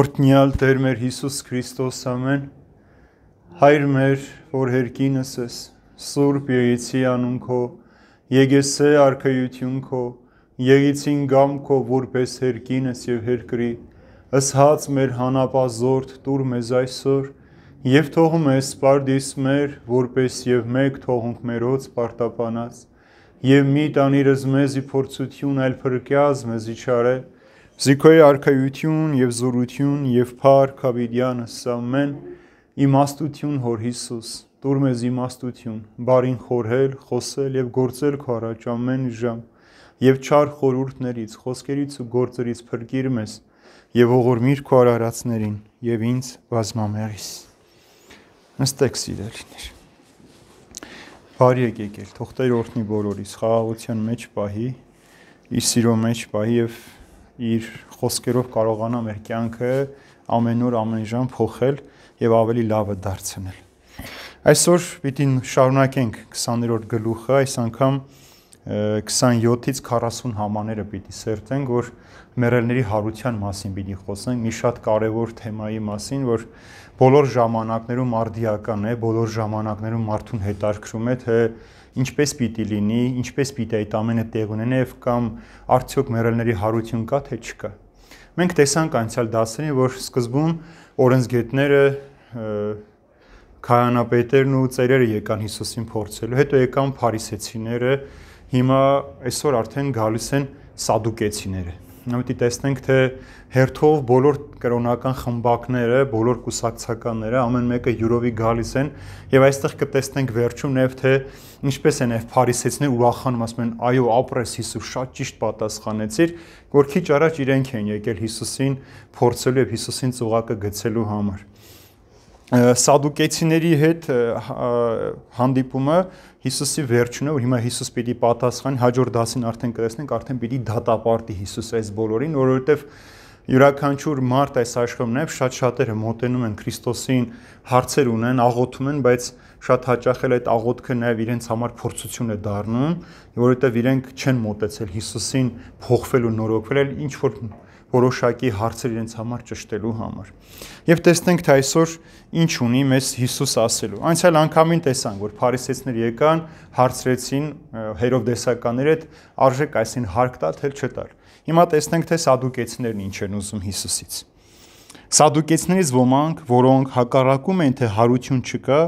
Օրդնյալ Տեր մեր Հիսուս Քրիստոս ամեն Հայր մեր, որ հերկինս ես, Սուրբ Եղիցի անուն քո, Եգեսե արքայություն քո, Եղիցին գամ քո, որպես հերկինս եւ հերկրի, ըսհաց մեր հանապազորդ տուր մեզ այսօր, եւ թող մեզ սпарդիս մեր, որպես եւ մեկ թողունք մերոց պարտապանած, եւ մի տանիրս մեզի փորձություն, այլ փրկյազ մեզի չարել Զիքոյի արքայություն եւ զորություն եւ փառք ավիդյան սամեն իմաստություն Հոր Հիսուս։ Տուր մեզ իմաստություն, բարին խորհել, խոսել եւ գործել քո առաջ ամեն ժամ եւ չար խորուրդներից, խոսքերից ու գործերից փրկիր մեզ եւ ողորմիր քո արարածներին եւ ինձ բազմամեղիս։ Նստեք սիրելիներ։ Բարի եք եկել, թող Տեր օրհնի բոլորիս, խաղաղության մեջ պահի, իր սիրո մեջ պահի եւ և իր խոսքերով կարողանա մեր կյանքը ամեն օր ամեն ժամ փոխել եւ ավելի լավը դարձնել։ Այսօր պիտի շարունակենք 20-րդ գլուխը, այս անգամ 27-ից 40 համաները պիտի սերտենք, որ մերելների հարության մասին պիտի խոսենք, մի շատ կարևոր թեմայի մասին, որ բոլոր ժամանակներում արդիական է, բոլոր ժամանակներում մարդուն հետարկրում է, թե ինչպես պիտի լինի, ինչպես պիտի այդ ամենը տեղ ունենա եւ կամ արդյոք մերելների հարություն կա թե չկա։ Մենք տեսանք անցյալ դասերին, որ սկզբում օրենսգետները քահանապետերն ու ծերերը եկան Հիսուսին փորձելու, հետո եկան փարիսեցիները, հիմա այսօր արդեն գալիս են սադուկեցիները պիտի տեսնենք, թե հերթով բոլոր կրոնական խմբակները, բոլոր կուսակցականները ամեն մեկը յուրովի գալիս են եւ այստեղ կտեսնենք վերջում նաեւ թե ինչպես են եւ փարիսեցները ուրախանում ասում են այո ապրես Հիսուս շատ ճիշտ պատասխանեցիր, որ քիչ առաջ իրենք են եկել Հիսուսին փորձելու եւ Հիսուսին ծուղակը գցելու համար սադուկեցիների հետ հանդիպումը Հիսուսի վերջն է, որ հիմա Հիսուս պիտի պատասխանի, հաջորդ դասին արդեն կտեսնենք, արդեն պիտի դատապարտի Հիսուս այս բոլորին, որովհետև յուրաքանչյուր մարդ այս աշխարհում նաև շատ-շատերը մոտենում են Քրիստոսին, հարցեր ունեն, աղոթում են, բայց շատ հաճախ էլ այդ աղոթքը նաև իրենց համար փորձություն է դառնում, որովհետև իրենք չեն մոտեցել Հիսուսին, փոխվել ու նորոգվել, այլ ինչ որ որոշակի հարցեր իրենց համար ճշտելու համար։ Եվ տեսնենք թե այսօր ինչ ունի մեզ Հիսուս ասելու։ Անցյալ անգամին տեսանք, որ փարիսեցներ եկան, հարցրեցին հերովդեսականներ հետ արժեք այսին հարկ տա թե չտար։ Հիմա տեսնենք թե սադուկեցիներն ինչ են ուզում Հիսուսից։ Սադուկեցներից ոմանք, որոնք հակառակում են թե հարություն չկա,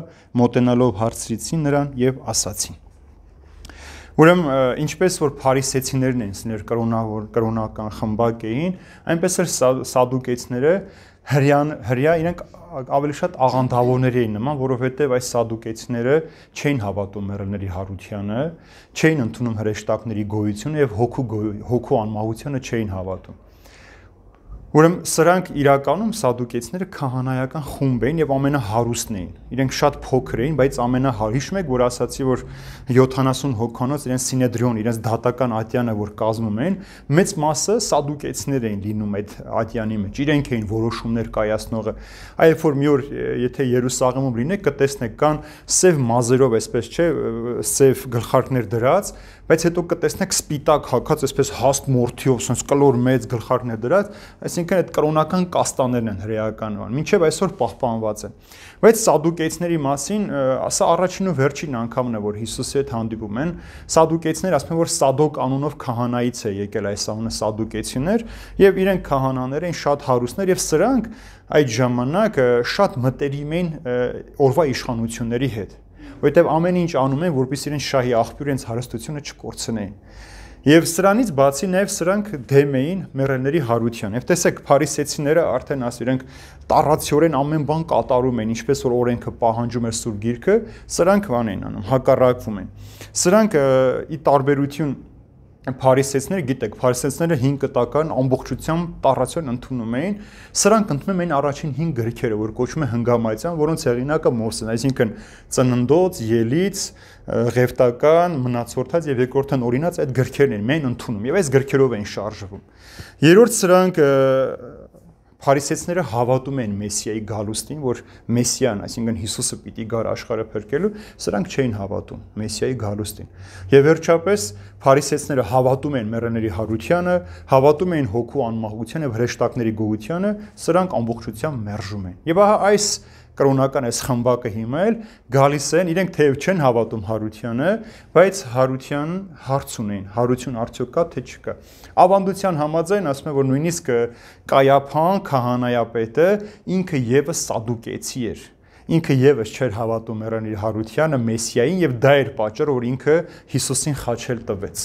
մոտենալով հարցրեցին նրան եւ ասացին Ուրեմն ինչպես որ փարիսեցիներն ինձ ներկրոնավոր կրոնական խմբակ էին, այնպես էլ սադուկեցները հрьян հрья իրենք ավելի շատ աղանդավորներ էին նման, որովհետև այս սադուկեցիները չէին հավատում մեռելների հարությանը, չէին ընդունում հրեշտակների գոյությունը եւ հոգու հոգու անմահությունը չէին հավատում։ Ուրեմն սրանք իրականում սադուկեցները քահանայական խումբ էին եւ ամենահարուստն էին։ Իրենք շատ փոքր էին, բայց ամենահար։ Հիշում եք, որ ասացի, որ 70 հոգանոց իրենց սինեդրիոն, իրենց դատական ատյանը որ կազմում են, մեծ մասը սադուկեցներ էին լինում այդ ատյանի մեջ։ Իրենք էին որոշումներ կայացնողը։ Այլ որ մի օր եթե Երուսաղեմում լինեք, կտեսնեք կան սև մազերով, այսպես չէ, սև գլխարկներ դրած, բայց հետո կտեսնեք սպիտակ հակած, այսպես հաստ մորթիով, ասես կլոր մեծ գլխարկներ դրած, այսինքն այդ կրոնական կաստաներն են հրեականանում, ինչև այսօր պահպանված են։ Բայց սադուկեցների մասին, սա առաջին ու վերջին անգամն է, որ Հիսուսի հետ հանդիպում են։ Սադուկեցները ասում են, որ Սադոկ անունով քահանայից է եկել այս անունը սադուկեցիներ, եւ իրենք քահանաներ են շատ հարուստներ եւ սրանք այդ ժամանակ շատ մտերիմ էին օրվա իշխանությունների հետ որովհետև ամեն ինչ անում են, որպեսզի իրենց շահի աղբյուր իրենց հարստությունը չկորցնեն։ Եվ սրանից բացի նաև սրանք դեմ էին մեռելների հարության։ Եվ տեսեք, փարիսեցիները արդեն աս իրենք տարածյորեն ամեն բան կատարում են, ինչպես որ օրենքը պահանջում էր Սուրբ Գիրքը, սրանք ման են անում, հակառակվում են։ Սրանք ի տարբերություն Փարիսեցները, գիտեք, Փարիսեցները 5 կտակարան ամբողջությամբ տառացիոն ընդունում էին։ Սրանք ընդունում էին առաջին 5 գրքերը, որ կոչվում է հնգամայցյան, որոնց հեղինակը Մոսեն, այսինքն ծննդոց, ելից, ղևտական, մնացորդած եւ երկրորդն օրինած այդ գրքերն էին, մեն ընդունում եւ այս գրքերով էին շարժվում։ Երրորդ սրանք և, Փարիսեցները հավատում են Մեսիայի գալուստին, որ Մեսիան, այսինքն Հիսուսը պիտի գար աշխարհը փրկելու, սրանք չէին հավատում Մեսիայի գալուստին։ Եվ վերջապես Փարիսեցները հավատում են մեռների հարությանը, հավատում են հոգու անմահության եւ հրեշտակների գողությանը, սրանք ամբողջությամբ մերժում են։ Եվ ահա այս այս կրոնական այս խմբակը հիմա էլ գալիս են, իրենք թեև չեն հավատում հարությանը, բայց հարության հարց ունեն, հարություն արդյոք կա թե չկա։ Ավանդության համաձայն ասում են, որ նույնիսկ Կայափան քահանայապետը ինքը եւս սադուկեցի էր ինքը եւս չէր հավատում Հերան իր հարությանը, մեսիային եւ դա էր պատճառը, որ ինքը Հիսուսին խաչել տվեց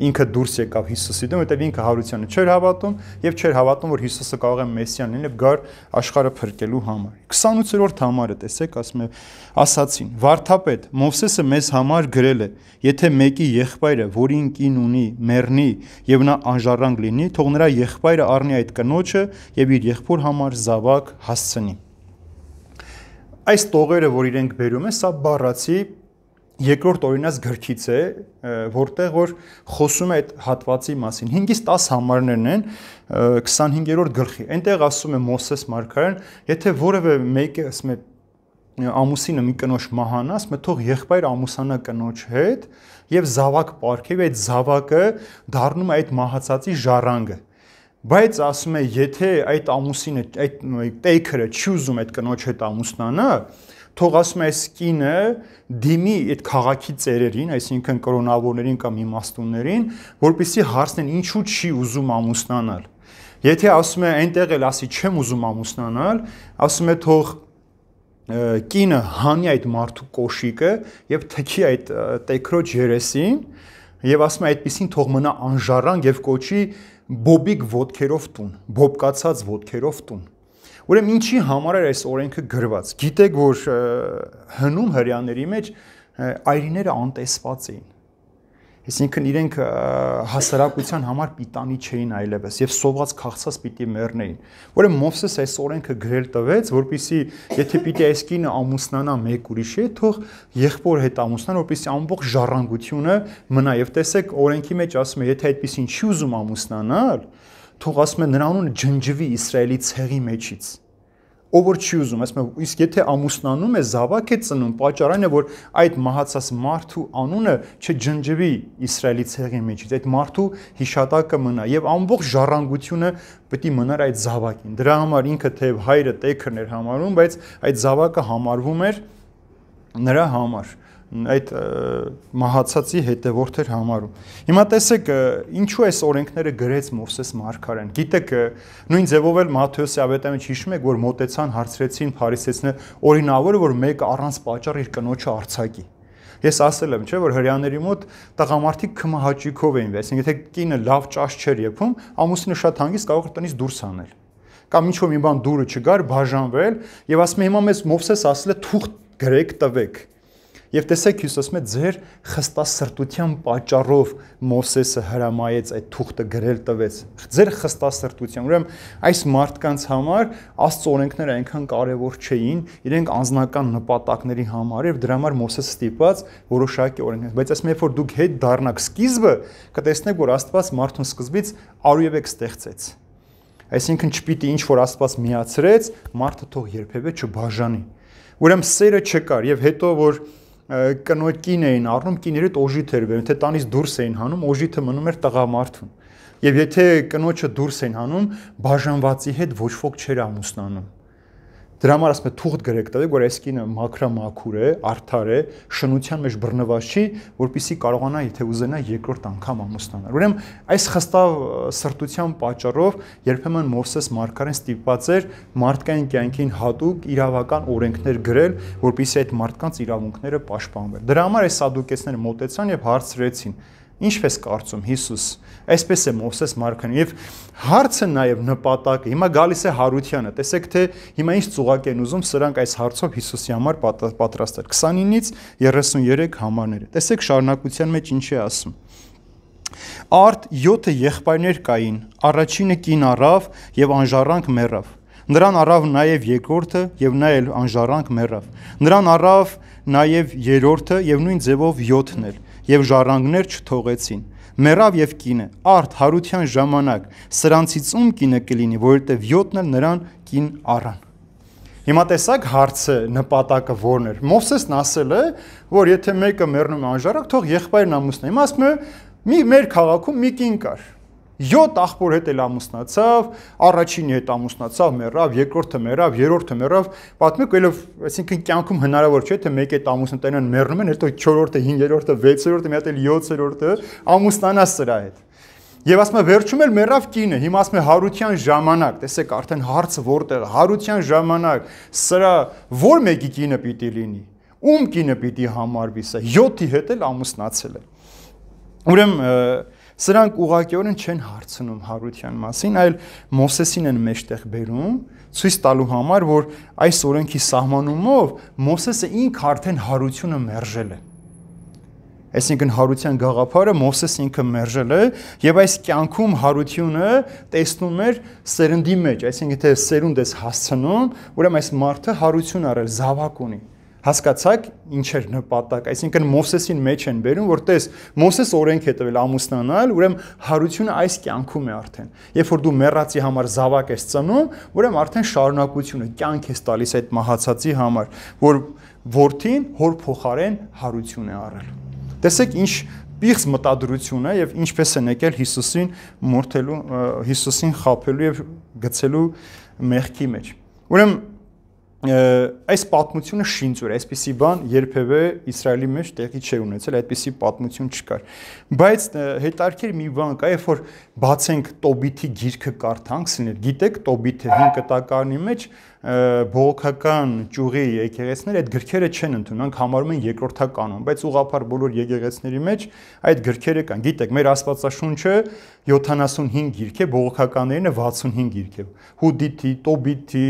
ինքը դուրս եկավ Հիսուսի դեմ, որտեղ ինքը հարությանը չէր հավատում եւ չէր հավատում, որ Հիսուսը կարող է մեսիան լինել եւ գար աշխարհը փրկելու համար։ 28-րդ համարը, տեսեք, ասում է ասացին. Վարդապետ Մովսեսը մեզ համար գրել է, եթե մեկի եղբայրը, որին կին ունի, մեռնի եւ նա անժառանգ լինի, թող նրա եղբայրը առնի այդ կնոջը եւ իր եղբոր համար զավակ հասցնի այս տողերը, որ իրենք բերում են, սա բառացի երկրորդ օրինաց գրքից է, որտեղ որ խոսում է այդ հատվածի մասին։ 5-ից 10 համարներն են 25-րդ գլխի։ Այնտեղ ասում է Մոսես Մարգարեն, եթե որևէ մեկը ասում է ամուսինը մի կնոջ մահանաս, մթող եղբայր ամուսանա կնոջ հետ եւ զավակ ապարգև այդ զավակը դառնում է այդ մահացածի ժառանգը։ Բայց ասում է, եթե այդ ամուսինը այդ տեյքերը չի ուզում այդ կնոջ հետ ամուսնանա, թող ասում այս կինը դիմի այդ քաղաքի ծերերին, այսինքն կրոնավորներին կամ իմաստուններին, որպիսի հարցնեն ինչու չի ուզում ամուսնանալ։ Եթե ասում է այնտեղ էլ ասի չեմ ուզում ամուսնանալ, ասում է թող կինը հանի այդ մարդու կոշիկը եւ թքի այդ տեքրոջ երեսին եւ ասում է այդպեսին թող մնա անժառանգ եւ կոչի բոբիկ ոդքերով տուն, բոբկացած ոդքերով տուն։ Ուրեմն ինչի համար էր այս օրենքը գրված։ Գիտեք, որ հնում հрьяաների մեջ այրիները անտեսված էին։ Այսինքն իրենք հասարակության համար պիտանի չէին այլևս եւ սոված քաղցած պիտի մեռնեին։ Որը Մովսես այս օրենքը գրել տվեց, որpիսի եթե պիտի այս կինը ամուսնանա մեկ ուրիշի հետ, թող եղբոր հետ ամուսնան, որpիսի ամբողջ ժառանգությունը մնա եւ տեսեք օրենքի մեջ ասում է, եթե այդպես ինչի ուզում ամուսնանալ, թող ասում են նրա անունը ջնջվի Իսրայելի ցեղի մեջից։ Ով որ չի ուզում, ասում է, իսկ եթե ամուսնանում է, զավակ է ծնում, պատճառ այն է, որ այդ մահացած մարդու անունը չջնջվի Իսրայելի ցեղի մեջից։ Այդ մարդու հիշատակը մնա եւ ամբողջ ժառանգությունը պետք է մնար այդ զավակին։ Դրա համար ինքը թեև հայրը տեքրներ համարում, բայց այդ զավակը համարվում էր նրա համար։ համար այդ մահացածի հետևորդ էր համարում։ Հիմա տեսեք, ինչու այս օրենքները գրեց Մովսես Մարգարեն։ Գիտեք, նույն ձևով էլ Մատթեոս Ավետամիչ հիշում եք, որ մտեցան հարցրեցին փարիսեցներ օրինավորը, որ մեկ առանց պատճառ իր կնոջը արցակի։ Ես ասել եմ, չէ, որ հрьяաների մոտ տղամարդիկ քմահաճիկով էին վերցնում։ Եթե կինը լավ ճաշ չէր եփում, ամուսինը շատ հանգիստ կարող էր տնից դուրս հանել կամ ինչ որ մի բան դուրը չգար, բաժանվել եւ ասում եմ հիմա մեզ Մովսես ասել է թուղթ գրեք տվեք։ Եվ տեսեք Հիսուս մեծ ձեր խստասրտության պատճառով Մովսեսը հրամայեց այդ թուղթը գրել տվեց։ Ձեր խստասրտության, ուրեմն այս մարդկանց համար Աստծո օրենքները այնքան կարևոր չէին, իրենք անznական նպատակների համար եւ դրա համար Մովսեսը ստիպած որոշակի օրենքներ, բայց ասեմ, երբ որ դուք հետ դառնաք սկիզբը, կտեսնեք, որ Աստված մարդուն սկզբից արույևեք ստեղծեց։ Այսինքն չպիտի ինչ որ Աստված միացրեց, մարդը թող երբևէ չբաժանի։ Ուրեմն սերը չկար եւ հետո որ կնոջ կին էին առնում, կիներիդ օժիթ էր բերում, թե տանից դուրս էին հանում, օժիթը մնում էր տղամարդուն։ Եվ եթե կնոջը դուրս էին հանում, բաժանվածի հետ ոչ ոք չէր ամուսնանում։ Դրա համար ասում եմ թուղթ գրեք տվեք, որ այս կինը մակրամաքուր է, արդար է, շնության մեջ բռնված չի, որpիսի կարողանա եթե ուզենա երկրորդ անգամ ամուսնանալ։ Ուրեմն այս խստավ սրտության պատճառով երբեմն Մովսես Մարգարեն ստիպված էր մարդկային կյանքին հատուկ իրավական օրենքներ գրել, որpիսի այդ մարդկանց իրավունքները պաշտպանվեն։ Դրա համար այս սադուկեցները մտեցան եւ հարցրեցին Ինչպես կարծում Հիսուս, այսպես է Մովսես Մարքան եւ հարցը նաեւ նպատակը։ Հիմա գալիս է Հարությանը։ Տեսեք թե հիմա ինչ ծուղակ են ուզում սրանք այս հարցով Հիսուսի համար պատրաստել 29-ից 33 համարները։ Տեսեք շարունակության մեջ ինչ է ասում։ Արդ 7 եղբայրներ կային։ Առաջինը կին առավ եւ անժարանք մեռավ։ Նրան առավ նաև երկրորդը եւ նա էլ անժարանք մեռավ։ Նրան առավ նաև երրորդը եւ նույն ձևով 7-ն էլ եւ ժառանգներ չթողեցին։ Մեռավ եւ կինը արդ հարության ժամանակ սրանցից ում կինը կլինի, որովհետեւ 7-ն էլ նրան կին առան։ Հիմա տեսակ հարցը նպատակը ո՞րն էր։ Մովսեսն ասել է, որ եթե մեկը մեռնում անժարակ, թող եղբայրն ամուսնա։ Հիմա ասում է՝ մի մեր քաղաքում մի կին կար, 7 աղբոր հետ էլ ամուսնացավ, առաջինի հետ ամուսնացավ, մեռավ, երկրորդը մեռավ, երրորդը մեռավ, պատմեք, այլև, այսինքն կյանքում հնարավոր չէ թե մեկ այդ ամուսնտենան մեռնում են, հետո 4-րդը, 5-րդը, 6-րդը, մի հատ էլ 7-րդը ամուսնանաս սրա հետ։ Եվ ասում է վերջում էլ մեռավ կինը, հիմա ասում է հարության ժամանակ, տեսեք արդեն հարցը որտեղ, հարության ժամանակ, սրա ո՞ր մեկի կինը պիտի լինի։ Ում կինը պիտի համարվի սա։ 7-ի հետ էլ ամուսնացել է։ Ուրեմն սրանք ուղղակիորեն չեն հարցնում հարության մասին, այլ Մովսեսին են մեջտեղ բերում, ցույց տալու համար, որ այս օրենքի սահմանումով Մովսեսը ինք արդեն հարությունը մերժել է։ Այսինքն հարության գաղափարը Մովսես ինքը մերժել է եւ այս կյանքում հարությունը տեսնում էր սերնդի մեջ, այսինքն եթե սերունդ ես հասցնում, ուրեմն այս մարդը հարություն առել, զավակ ունի հասկացաք ինչ էր նպատակը այսինքն Մովսեսին մեջ են բերում որտես Մովսես օրենք է տվել ամուսնանալ ուրեմն հարությունը այս կյանքում է արդեն երբ որ դու մեռածի համար զավակ ես ծնում ուրեմն արդեն շարունակությունը կյանք ես տալիս այդ մահացածի համար որ որդին հոր փոխարեն հարություն է առել տեսեք ինչ պիղծ մտադրություն է եւ ինչպես են եկել Հիսուսին մորթելու Հիսուսին խափելու եւ գցելու մեղքի մեջ ուրեմն այս պատմությունը շինծուր, այսպիսի բան երբևէ Իսրայելի մեջ տեղի չի ունեցել, այդպիսի պատմություն չկար։ Բայց հետարքեր մի բան կա, երբ որ բացենք Տոբիթի գիրքը կարդանք, ցիներ, գիտեք Տոբիթը հին կտակարանի մեջ բողոքական ճյուղի եկեղեցիները այդ գրքերը չեն ընդունում, նրանք համարում են երկրորդականոն, բայց ուղղափառ բոլոր եկեղեցիների մեջ այդ գրքերը կան։ Գիտեք, մեր Աստվածաշունչը 75 գիրք է, բողոքականներինը 65 գիրք է։ Հուդիթի, Տոբիթի,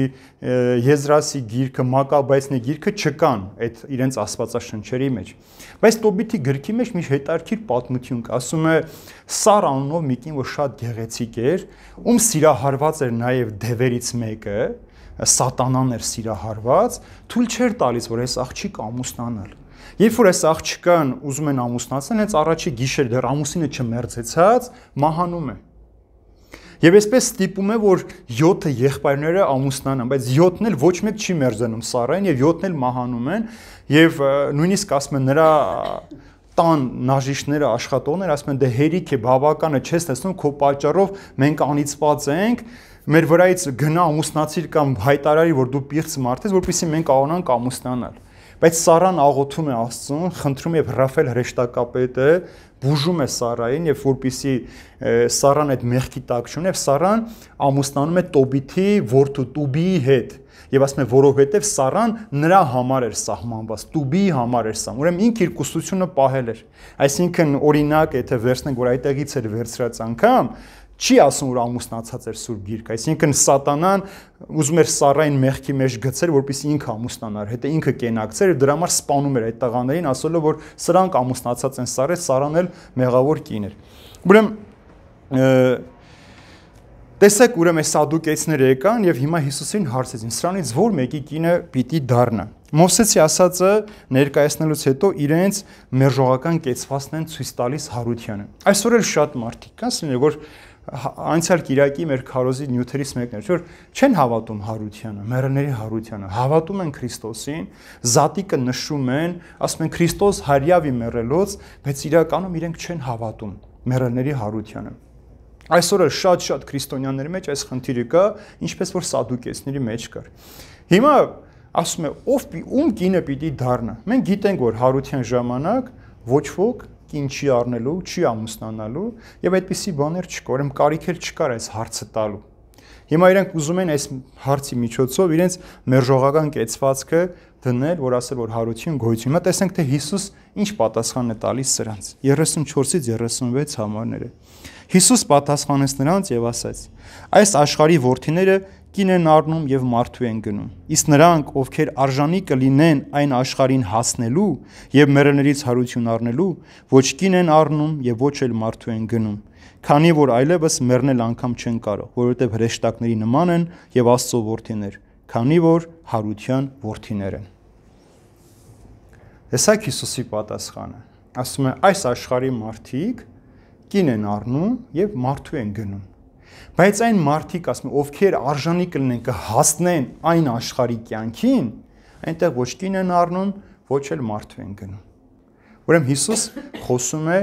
Եզրասի գիրքը, Մակաբայցնի գիրքը չկան այդ իրենց Աստվածաշնչերի մեջ։ Բայց Տոբիթի գրքի մեջ մի հետարքիր պատմություն կա, ասում է Սար անունով մի կին, որ շատ գեղեցիկ էր, ում սիրահարված էր նաև դևերից մեկը, սատանան էր սիրահարված, թույլ չէր տալիս, որ այս աղջիկ ամուսնանալ։ Երբ որ այս աղջկան ուզում են ամուսնացնել, հենց առաջի գիշեր դեռ ամուսինը չմերծեցած մահանում է։ Եվ այսպես ստիպում է, որ 7-ը եղբայրները ամուսնանան, բայց 7-ն էլ ոչ մեկ չի մերժանում Սարային եւ 7-ն էլ մահանում են եւ նույնիսկ ասում են նրա տան նաժիշները աշխատողները ասում են դե հերիք է բավական է չես տեսնում քո պատճառով մենք անիծված ենք մեր վրայից գնա ամուսնացիր կամ հայտարարի, որ դու պիղծ մարդ ես, որպեսզի մենք կարողանանք ամուսնանալ։ Բայց Սարան աղոթում է Աստծուն, խնդրում է Ռաֆայել հրեշտակապետը, բուժում է Սարային եւ որպիսի Սարան այդ մեղքի տակ չունի, Սարան ամուսնանում է Տոբիթի որդու Տուբիի հետ եւ ասում է որովհետեւ Սարան նրա համար էր սահմանված, Տուբի համար էր սամ։ Ուրեմն ինքը իր կուսությունը պահել էր։ Այսինքն օրինակ, եթե վերցնենք, որ այդտեղից էր վերցրած անգամ, չի ասում որ ամուսնացած էր Սուրբ Գիրքը, այսինքն սատանան ուզում էր Սարային մեղքի մեջ գցել, որպեսզի ինքը ամուսնանար, հետո ինքը կենակցեր եւ դրա համար սպանում էր այդ տղաներին, ասելով որ սրանք ամուսնացած են Սարը, Սարան էլ մեղավոր կին էր։ Ուրեմն Տեսեք, ուրեմն սադուկեցները եկան եւ հիմա Հիսուսին հարցեցին. սրանից ո՞ր մեկի կինը պիտի դառնա։ Մովսեսի ասածը ներկայացնելուց հետո իրենց մերժողական կեցվածն են ցույց տալիս Հարությանը։ Այսօր էլ շատ մարդիկ կան, ասեն, որ անցյալ Կիրակի մեր քարոզի նյութերից մեկն էր, որ չեն հավատում հարությանը, մեռների հարությանը, հավատում են Քրիստոսին, զատիկը նշում են, ասում են Քրիստոս հարյավի մեռելոց, բայց իրականում իրենք չեն հավատում մեռների հարությանը։ Այսօրը շատ-շատ քրիստոնյաների մեջ այս խնդիրը կա, ինչպես որ սադուկեցների մեջ կար։ Հիմա ասում է ով ում կինը պիտի դառնա։ Մենք գիտենք որ հարության ժամանակ ոչ ոք ինչի առնելու, չի ամուսնանալու եւ այդպիսի բաներ չկա, ուրեմն կարիք էլ չկար այս հարցը տալու։ Հիմա իրենք ուզում են այս հարցի միջոցով իրենց մերժողական կեցվածքը դնել, որ ասել որ հարություն գոյություն։ Հիմա տեսնենք թե Հիսուս ինչ պատասխան է տալիս սրանց։ 34-ից 36 համարները։ Հիսուս պատասխանեց նրանց եւ ասաց. Այս աշխարհի worth-իները կին են առնում եւ մարդու են գնում։ Իսկ նրանք, ովքեր արժանի կլինեն այն աշխարհին հասնելու եւ մերելներից հարություն առնելու, ոչ կին են առնում եւ ոչ էլ մարդու են գնում։ Քանի որ այլևս մեռնել անգամ չեն կարող, որովհետեւ հրեշտակների նման են եւ Աստծո որդիներ, քանի որ հարության որդիներ են։ Տեսակ Հիսուսի պատասխանը։ Ասում է, այս աշխարհի մարդիկ կին են առնում եւ մարդու են գնում Բայց այն մարդիկ, ասում, ովքեր արժանի կլինեն կհասնեն այն աշխարհի կյանքին, այնտեղ ոչ կին են առնում, ոչ էլ մարդու են գնում։ Ուրեմն Հիսուս խոսում է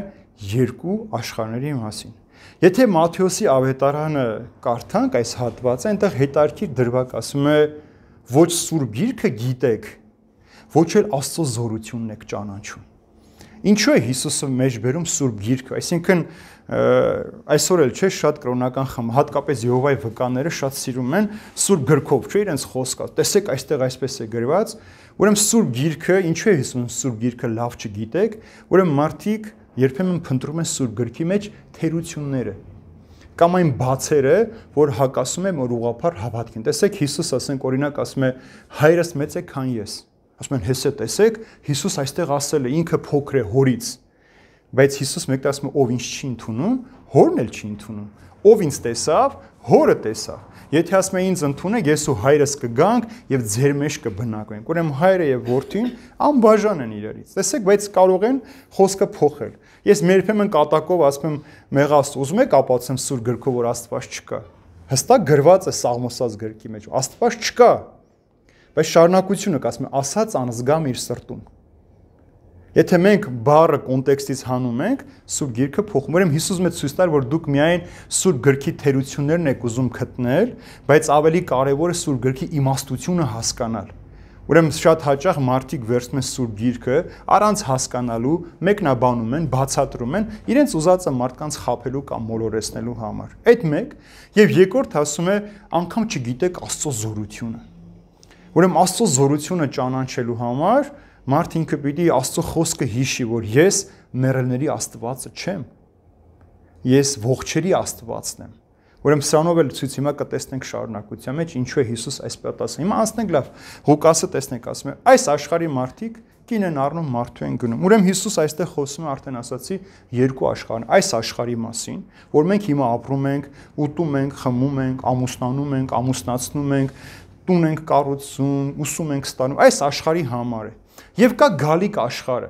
երկու աշխարհների մասին։ Եթե Մատթեոսի ավետարանը կարդանք այս հատվածը, այնտեղ հետարքիր դրվակ ասում է ոչ սուրբ գիրքը գիտեք, ոչ էլ Աստծո զորությունն եք ճանաչում։ Ինչու է Հիսուսը մեջբերում սուրբ գիրքը, այսինքն այսօր էլ չէ շատ կրոնական խմբ, հատկապես Եհովայի վկաները շատ սիրում են սուրբ գրքով, չէ իրենց խոսքը։ Տեսեք, այստեղ այսպես է գրված, ուրեմն սուրբ գիրքը, ինչու է հիսուն սուրբ գիրքը լավ չգիտեք, ուրեմն մարդիկ երբեմն փնտրում են սուրբ գրքի մեջ թերությունները կամ այն բացերը, որ հակասում է մոր ուղափար հավատքին։ Տեսեք Հիսուս ասենք օրինակ ասում է հայրս մեծ է քան ես։ Ասում են հեսե տեսեք Հիսուս այստեղ ասել է ինքը փոքր է հորից Բայց Հիսուս մեկ դասում ով ինձ չի ընդունում, հորն էլ չի ընդունում։ Ով ինձ տեսավ, հորը տեսավ։ Եթե ասում է ինձ ընդունեք, ես ու հայրս կգանք եւ ձեր մեջ կբնակվենք։ Ուրեմն հայրը եւ որդին անբաժան են իրարից։ Տեսեք, բայց կարող են խոսքը փոխել։ Ես երբեմն կատակով ասում եմ մեղաս, ուզում եք ապացեմ սուր գրքով, որ Աստված չկա։ Հստակ գրված է սաղմոսած գրքի մեջ, Աստված չկա։ Բայց շարունակությունը կասում է, ասած անզգամ իր սրտում։ Եթե մենք բառը կոնտեքստից հանում ենք, Սուրբ Գիրքը փոխում է։ Ուրեմն Հիսուս մեզ ցույց տար, որ դուք միայն Սուրբ Գրքի թերություններն եք ուզում գտնել, բայց ավելի կարևորը Սուրբ Գրքի իմաստությունը հասկանալ։ Ուրեմն շատ հաճախ մարդիկ վերցնում են Սուրբ Գիրքը առանց հասկանալու, մեկնաբանում են, բացատրում են իրենց ուզածը մարդկանց խափելու կամ մոլորեցնելու համար։ Այդ մեկ, եւ երկրորդ ասում է, անգամ չգիտեք Աստծո զորությունը։ Ուրեմն Աստծո զորությունը ճանաչելու համար Մարդ ինքը պիտի Աստծո խոսքը հիշի, որ ես մեռելների Աստվածը չեմ։ Ես ողջերի Աստվածն եմ։ Ուրեմն սրանով էլ ցույց հիմա կտեսնենք շարունակության մեջ ինչու է Հիսուս այսպես ասում։ Հիմա անցնենք լավ Ղուկասը տեսնենք ասում է այս աշխարհի մարդիկ կին են առնում մարդու են գնում։ Ուրեմն Հիսուս այստեղ խոսում է արդեն ասացի երկու աշխարհ, այս աշխարհի մասին, որ մենք հիմա ապրում ենք, ուտում ենք, խմում ենք, ամուսնանում ենք, ամուսնացնում ենք, տուն ենք կառուցում, ուսում ենք ստանում, այս աշխարհի համար է։ Եվ կա գալիք աշխարհը,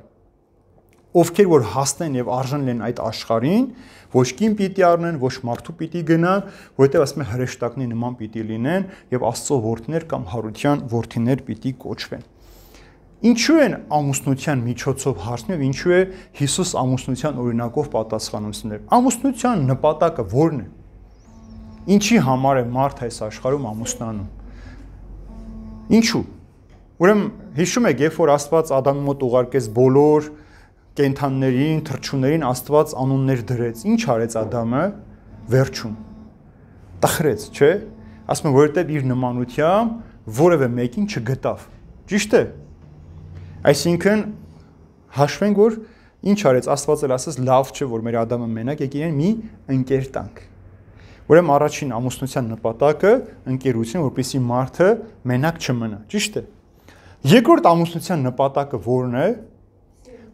ովքեր որ հասնեն եւ արժան լինեն այդ աշխարհին, ոչ կին պիտի առնեն, ոչ մարդու պիտի գնան, որովհետեւ ասում է հրեշտակնի նման պիտի լինեն եւ Աստծո որդիներ կամ հարության որդիներ պիտի կոչվեն։ Ինչու են ամուսնության միջոցով հարցնով, ինչու է Հիսուս ամուսնության օրինակով պատասխանություններ։ Ամուսնության նպատակը ո՞րն է։ Ինչի համար է մարդ այս աշխարհում ամուսնանում։ Ինչու։ Ուրեմն հիշում եք, երբ որ Աստված Ադամի մոտ ուղարկեց բոլոր կենթաններին, թրջուններին Աստված անուններ դրեց։ Ինչ արեց Ադամը վերջում։ Տխրեց, չէ՞։ Ասում եմ, որովհետև իր նմանությամբ որևէ մեկին չգտավ։ Ճիշտ է։ Այսինքն հաշվենք, որ ինչ արեց Աստված էլ ասաց լավ չէ, որ մեր Ադամը մենակ եկի իրեն մի ընկեր տանք։ Ուրեմն առաջին ամուսնության նպատակը ընկերությունը, որպեսի մարդը մենակ չմնա։ Ճիշտ է։ Երկրորդ ամուսնության նպատակը ո՞րն է։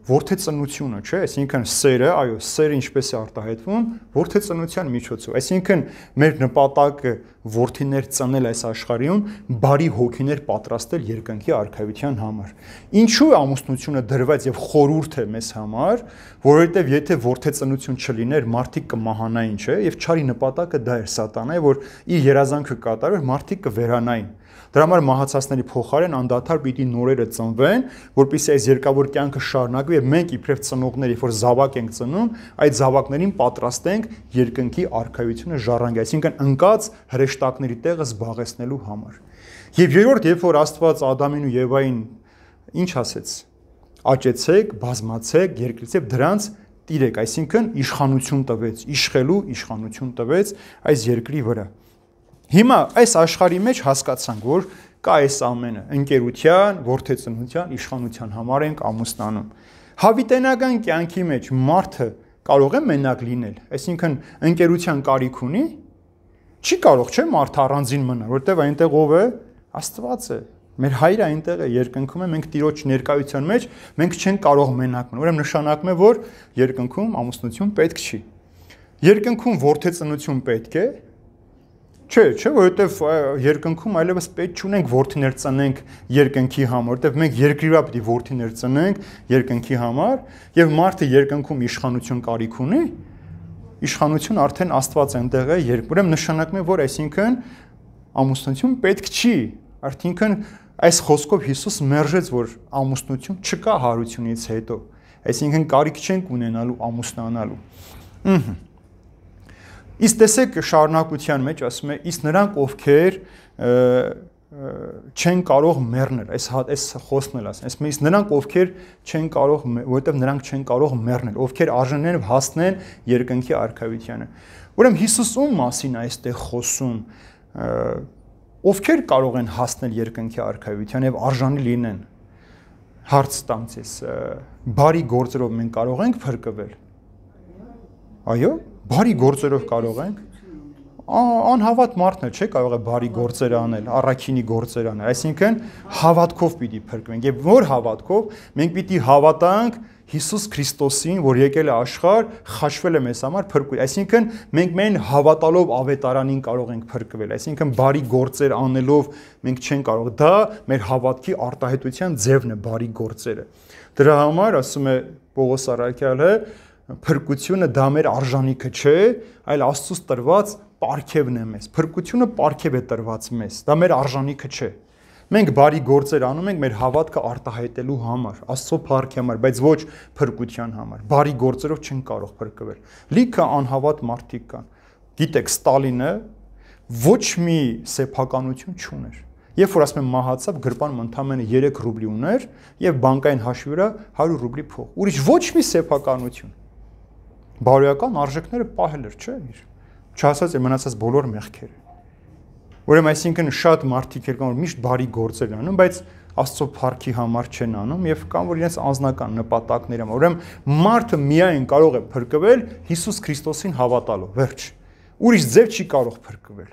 Որթե ծնությունը, չէ՞, այսինքն սերը, այո, սերը ինչպես է արտահայտվում որթե ծնության միջոցով։ Այսինքն մեր նպատակը որթիներ ծնել այս աշխարհում, բարի հոգիներ պատրաստել երկնքի արխայության համար։ Ինչու է ամուսնությունը դրված եւ խորուրդ է մեզ համար, որովհետեւ եթե որթե ծնություն չլիներ, մարդիկ կմահանային, չէ՞, եւ չարի նպատակը դա էր սատանայի, որ իր երազանքը կատարեր, մարդիկ կվերանային։ կվ Դրա համար մահացածների փոխարեն անդադար պիտի նորերը ծնվեն, որpիսի այս երկավոր կյանքը շարունակվի եւ մենք իբրև ծնողներ, երբ որ զավակ ենք ծնում, այդ զավակներին պատրաստենք երկնքի արխայությունը ժառանգի, այսինքն ընկած հրեշտակների տեղը զբաղեցնելու համար։ Եվ երրորդ, երբ որ Աստված Ադամին ու Եվային ինչ ասեց։ Աճեցեք, բազմացեք, երկրից եւ դրանց տիրեք, այսինքն իշխանություն տվեց, իշխելու իշխանություն տվեց այս երկրի վրա։ Հիմա այս աշխարհի մեջ հասկացանք, որ կա այս ամենը՝ ընկերության, worth-եծնության, իշխանության համար ենք ամուսնանում։ Հավիտենական կյանքի մեջ մարդը կարող է մենակ լինել, այսինքն ընկերության կարիք ունի, չի կարող չէ մարդը առանձին մնալ, որտեվ այնտեղ ով է Աստված է։ Մեր հայրը այնտեղ է երկնքում է, մենք Տիրոջ ներկայության մեջ մենք չենք կարող մենակ մնալ։ Ուրեմն նշանակում է, որ երկնքում ամուսնություն պետք չի։ Երկնքում worth-եծնություն պետք է, Չէ, չէ, որովհետև երկնքում այլևս պետք չունենք worth-ներ ծնենք երկնքի համար, որովհետև մենք երկրիրա պիտի worth-ներ ծնենք երկնքի համար, եւ մարդը երկնքում իշխանություն կարիք ունի, իշխանություն արդեն Աստված այնտեղ է, երբ ուրեմն նշանակում է, որ այսինքն ամուսնություն պետք չի, արդյունքն այս խոսքով Հիսուս մերժեց, որ ամուսնություն չկա հարությունից հետո։ Այսինքն կարիք չենք ունենալու ամուսնանալու։ Ահա Իս տեսեք շարունակության մեջ ասում է, իս նրանք ովքեր չեն կարող մեռնել, այս այս խոսքն էլ ասեմ, այսպես նրանք ովքեր չեն կարող, որովհետև նրանք չեն կարող մեռնել, ովքեր արժանեն հասնեն երկնքի արքայությանը։ Ուրեմն Հիսուսում մասին այստեղ խոսում ովքեր կարող են հասնել երկնքի արքայության եւ արժանի լինեն։ Հարց տամ ցես, բարի գործերով մենք կարող ենք փրկվել։ Այո, բարի գործերով կարող ենք անհավատ մարդն է, չէ կարող է բարի գործեր անել, առաքինի գործեր անել։ Այսինքն հավատքով պիտի փրկվենք։ Եվ որ հավատքով մենք պիտի հավատանք Հիսուս Քրիստոսին, որ եկել է աշխարհ, խաչվել է մեզ համար փրկվել։ Այսինքն մենք մեն հավատալով ավետարանին կարող ենք փրկվել։ Այսինքն բարի գործեր անելով մենք չենք կարող։ Դա մեր հավատքի արտահայտության ձևն է բարի գործերը։ Դրա համար ասում է Պողոս Արաքյալը, փրկությունը դա մեր արժանիքը չէ, այլ Աստծուց տրված պարգևն է մեզ։ Փրկությունը պարգև է տրված մեզ։ Դա մեր արժանիքը չէ։ Մենք բարի գործեր անում ենք մեր հավատքը արտահայտելու համար, Աստծո փառքի համար, բայց ոչ փրկության համար։ Բարի գործերով չեն կարող փրկվել։ Լիքը անհավատ մարդիկ կան։ Գիտեք, Ստալինը ոչ մի սեփականություն չուներ։ Երբ որ ասում եմ մահացավ, գրպանում ընդամենը 3 ռուբլի ուներ եւ բանկային հաշվի վրա 100 ռուբլի փող։ Ուրիշ ոչ մի սեփականություն բարոյական արժեքները պահել էր, չէ՞, իր։ Չհասած էր մնացած բոլոր մեղքերը։ Ուրեմն այսինքն շատ մարդիկ էր կան, որ միշտ բարի գործեր են անում, բայց Աստծո փառքի համար չեն անում եւ կան որ իրենց անznական նպատակներ են։ Ուրեմն մարդը միայն կարող է փրկվել Հիսուս Քրիստոսին հավատալով, վերջ։ Ուրիշ ձև չի կարող փրկվել։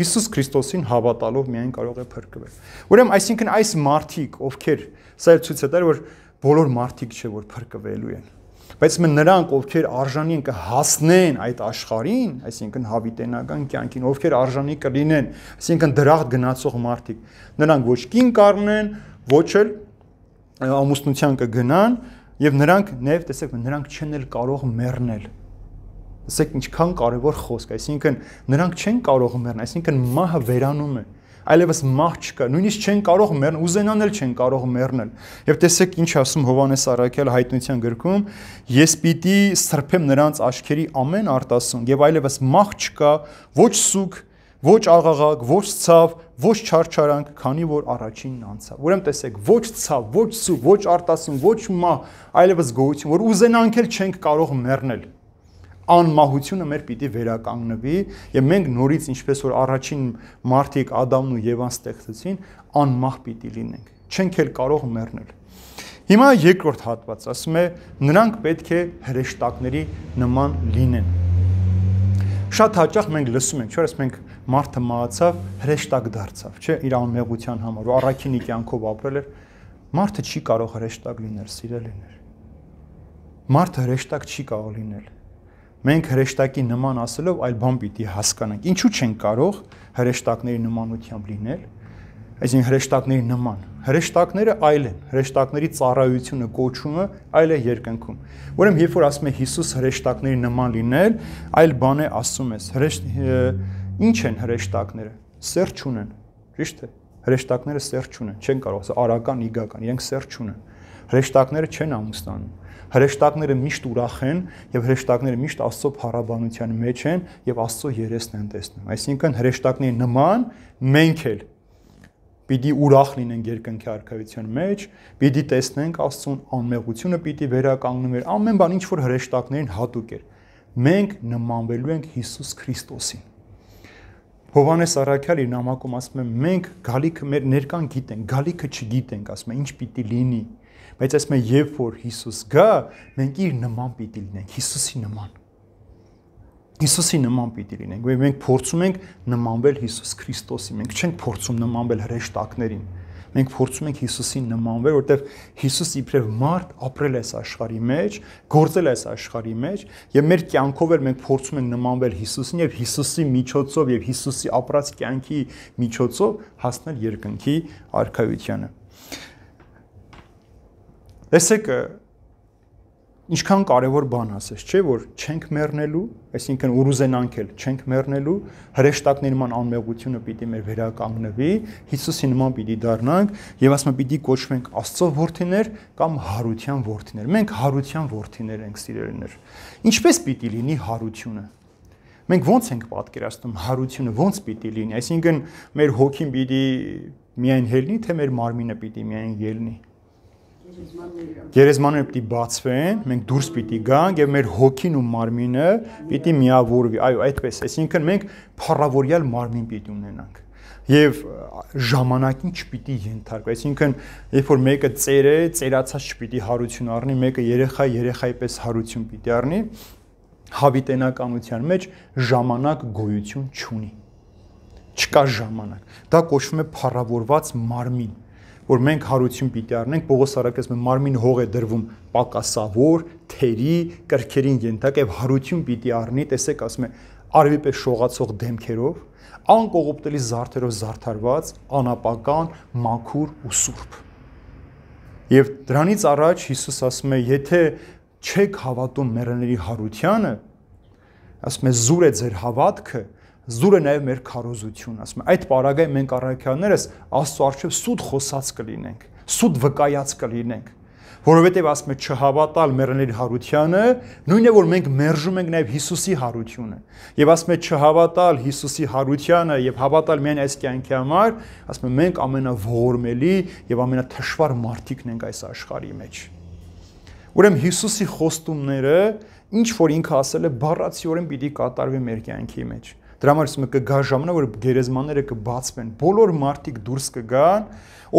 Հիսուս Քրիստոսին հավատալով միայն կարող է փրկվել։ Ուրեմն այսինքն այս մարդիկ, ովքեր սա ցույց է տալիս, որ բոլոր մարդիկ չէ, որ փրկվելու են բայց մենք նրանք, ովքեր արժանի են կհասնեն այդ աշխարհին, այսինքն հավիտենական կյանքին, ովքեր արժանի կլինեն, այսինքն դրախտ գնացող մարդիկ, նրանք ոչ կին կառնեն, ոչ էլ ամուսնության կգնան եւ նրանք նաեւ տեսեք նրանք չեն էլ կարող մեռնել Տեսեք ինչքան կարևոր խոսք, այսինքն նրանք չեն կարող մեռնել, այսինքն մահը վերանում է։ այսինքն, այլևս մահ չկա, նույնիսկ չեն կարող մեռնել, ուզենան էլ չեն կարող մեռնել։ Եվ տեսեք ինչ ասում Հովանես Արաքյալ հայտնության գրքում. Ես պիտի սրբեմ նրանց աչքերի ամեն արտասուն եւ այլևս մահ չկա, ոչ սուկ, ոչ աղաղակ, ոչ ցավ, ոչ չարչարանք, քանի որ առաջինն անցավ։ Ուրեմն տեսեք, ոչ ցավ, ոչ սուկ, ոչ արտասուն, ոչ մահ, այլևս գոհություն, որ ուզենանք էլ չենք կարող մեռնել անմահությունը մեր պիտի վերականգնվի եւ մենք նորից ինչպես որ առաջին մարդիկ Ադամն ու Եվան ստեղծեցին, անմահ պիտի լինենք։ Չենք էլ կարող մեռնել։ Հիմա երկրորդ հատված ասում է նրանք պետք է հրեշտակների նման լինեն։ Շատ հաճախ մենք լսում ենք, չորս մենք մարդը մահացավ, հրեշտակ դարձավ, չէ, իր անմեղության համար, ու առաքինի կյանքով ապրել էր, մարդը չի կարող հրեշտակ լինել, սիրելիներ։ Մարդը հրեշտակ չի կարող լինել մենք հրեշտակի նման ասելով այլ բան պիտի հասկանանք։ Ինչու չեն կարող հրեշտակների նմանությամբ լինել։ Այսինքն հրեշտակների նման։ Հրեշտակները այլ են։ Հրեշտակների ծառայությունը, կոչումը այլ է երկնքում։ Ուրեմն երբ որ ասում է Հիսուս հրեշտակների նման լինել, այլ բան է ասում ես։ Հրեշտ ինչ են հրեշտակները։ Սերջ ունեն։ Ճիշտ է։ Հրեշտակները սերջ ունեն, չեն կարող ասել արական, իգական, իրենք սերջ ունեն։ Հրեշտակները չեն ամուսնանում Հրեշտակները միշտ ուրախ են եւ հրեշտակները միշտ Աստծո փառաբանության մեջ են եւ Աստծո երեսն են տեսնում։ Այսինքն հրեշտակների նման մենք էլ պիտի ուրախ լինենք երկնքի արքայության մեջ, պիտի տեսնենք Աստծուն անմեղությունը պիտի վերականգնվեր։ Ամեն բան ինչ որ հրեշտակներին հատուկ էր։ Մենք նմանվելու ենք Հիսուս Քրիստոսին։ Հովանես Արաքյալի նամակում ասում է մենք գալիքը մեր ներկան գիտենք, գալիքը չգիտենք, ասում է ինչ պիտի լինի, Բայց ասում է, երբ որ Հիսուս գա, մենք իր նման պիտի լինենք, Հիսուսի նման։ Հիսուսի նման պիտի լինենք, ու մենք փորձում ենք նմանվել Հիսուս Քրիստոսի։ Մենք չենք փորձում նմանվել հրեշտակներին։ Մենք փորձում ենք Հիսուսին նմանվել, որովհետև Հիսուս իբրև մարդ ապրել է այս աշխարհի մեջ, գործել է այս աշխարհի մեջ, եւ մեր կյանքով էլ մենք փորձում ենք նմանվել Հիսուսին եւ Հիսուսի միջոցով եւ Հիսուսի ապրած կյանքի միջոցով հասնել երկնքի արքայությանը։ Տեսեք, ինչքան կարևոր բան ասես, չէ, որ չենք մեռնելու, այսինքն ուրուզենանք էլ չենք մեռնելու, հրեշտակներման անմեղությունը պիտի մեր վերականգնվի, Հիսուսի նման պիտի դառնանք եւ ասում եմ պիտի կոչվենք Աստծո որդիներ կամ հարության որդիներ։ Մենք հարության որդիներ ենք սիրելիներ։ Ինչպես պիտի լինի հարությունը։ Մենք ո՞նց ենք պատկերացնում հարությունը, ո՞նց պիտի լինի։ Այսինքն մեր հոգին պիտի միայն հելնի, թե մեր մարմինը պիտի միայն ելնի գերեզմանները պիտի բացվեն, մենք դուրս պիտի գանք եւ մեր հոգին ու մարմինը պիտի միավորվի։ Այո, այդպես։ Այսինքն մենք փառավորյալ մարմին պիտի ունենանք եւ ժամանակին չպիտի ենթարկվի։ Այսինքն, երբ որ մեկը ծեր է, ծերացած չպիտի հարություն առնի, մեկը երեխա, երեխայի պես հարություն պիտի առնի։ Հավիտենականության մեջ ժամանակ գոյություն չունի։ Չկա ժամանակ։ Դա կոչվում է փառավորված մարմին որ մենք հարություն պիտի առնենք Պողոս Արաքեսը մարմին հող է դրվում պակասավոր, թերի, կրկերին ենթակ եւ հարություն պիտի առնի, տեսեք ասում է արևի պես շողացող դեմքերով, անկողոպտելի զարդերով զարդարված, անապական, մաքուր ու սուրբ։ Եվ դրանից առաջ Հիսուս ասում է, եթե չեք հավատում մեռելների հարությանը, ասում է զուր է ձեր հավատքը, զուր է նաև մեր քարոզությունը, ասում է։ Այդ պարագայում մենք առաքյաներս Աստծո արչև սուտ խոսած կլինենք, սուտ վկայած կլինենք որովհետև ասում է չհավատալ մեռների հարությանը, նույնն է որ մենք մերժում ենք նաև Հիսուսի հարությունը։ Եվ ասում է չհավատալ Հիսուսի հարությանը եւ հավատալ միայն այս կյանքի համար, ասում է մենք ամենաողորմելի եւ ամենաթշվառ մարդիկն ենք այս աշխարհի մեջ։ Ուրեմն Հիսուսի խոստումները, ինչ որ ինքը ասել է, բառացիորեն պիտի կատարվի մեր կյանքի մեջ։ մեջ Դրա համար ասում եմ կգա ժամանակ, որ գերեզմանները կբացվեն, բոլոր մարդիկ դուրս կգան,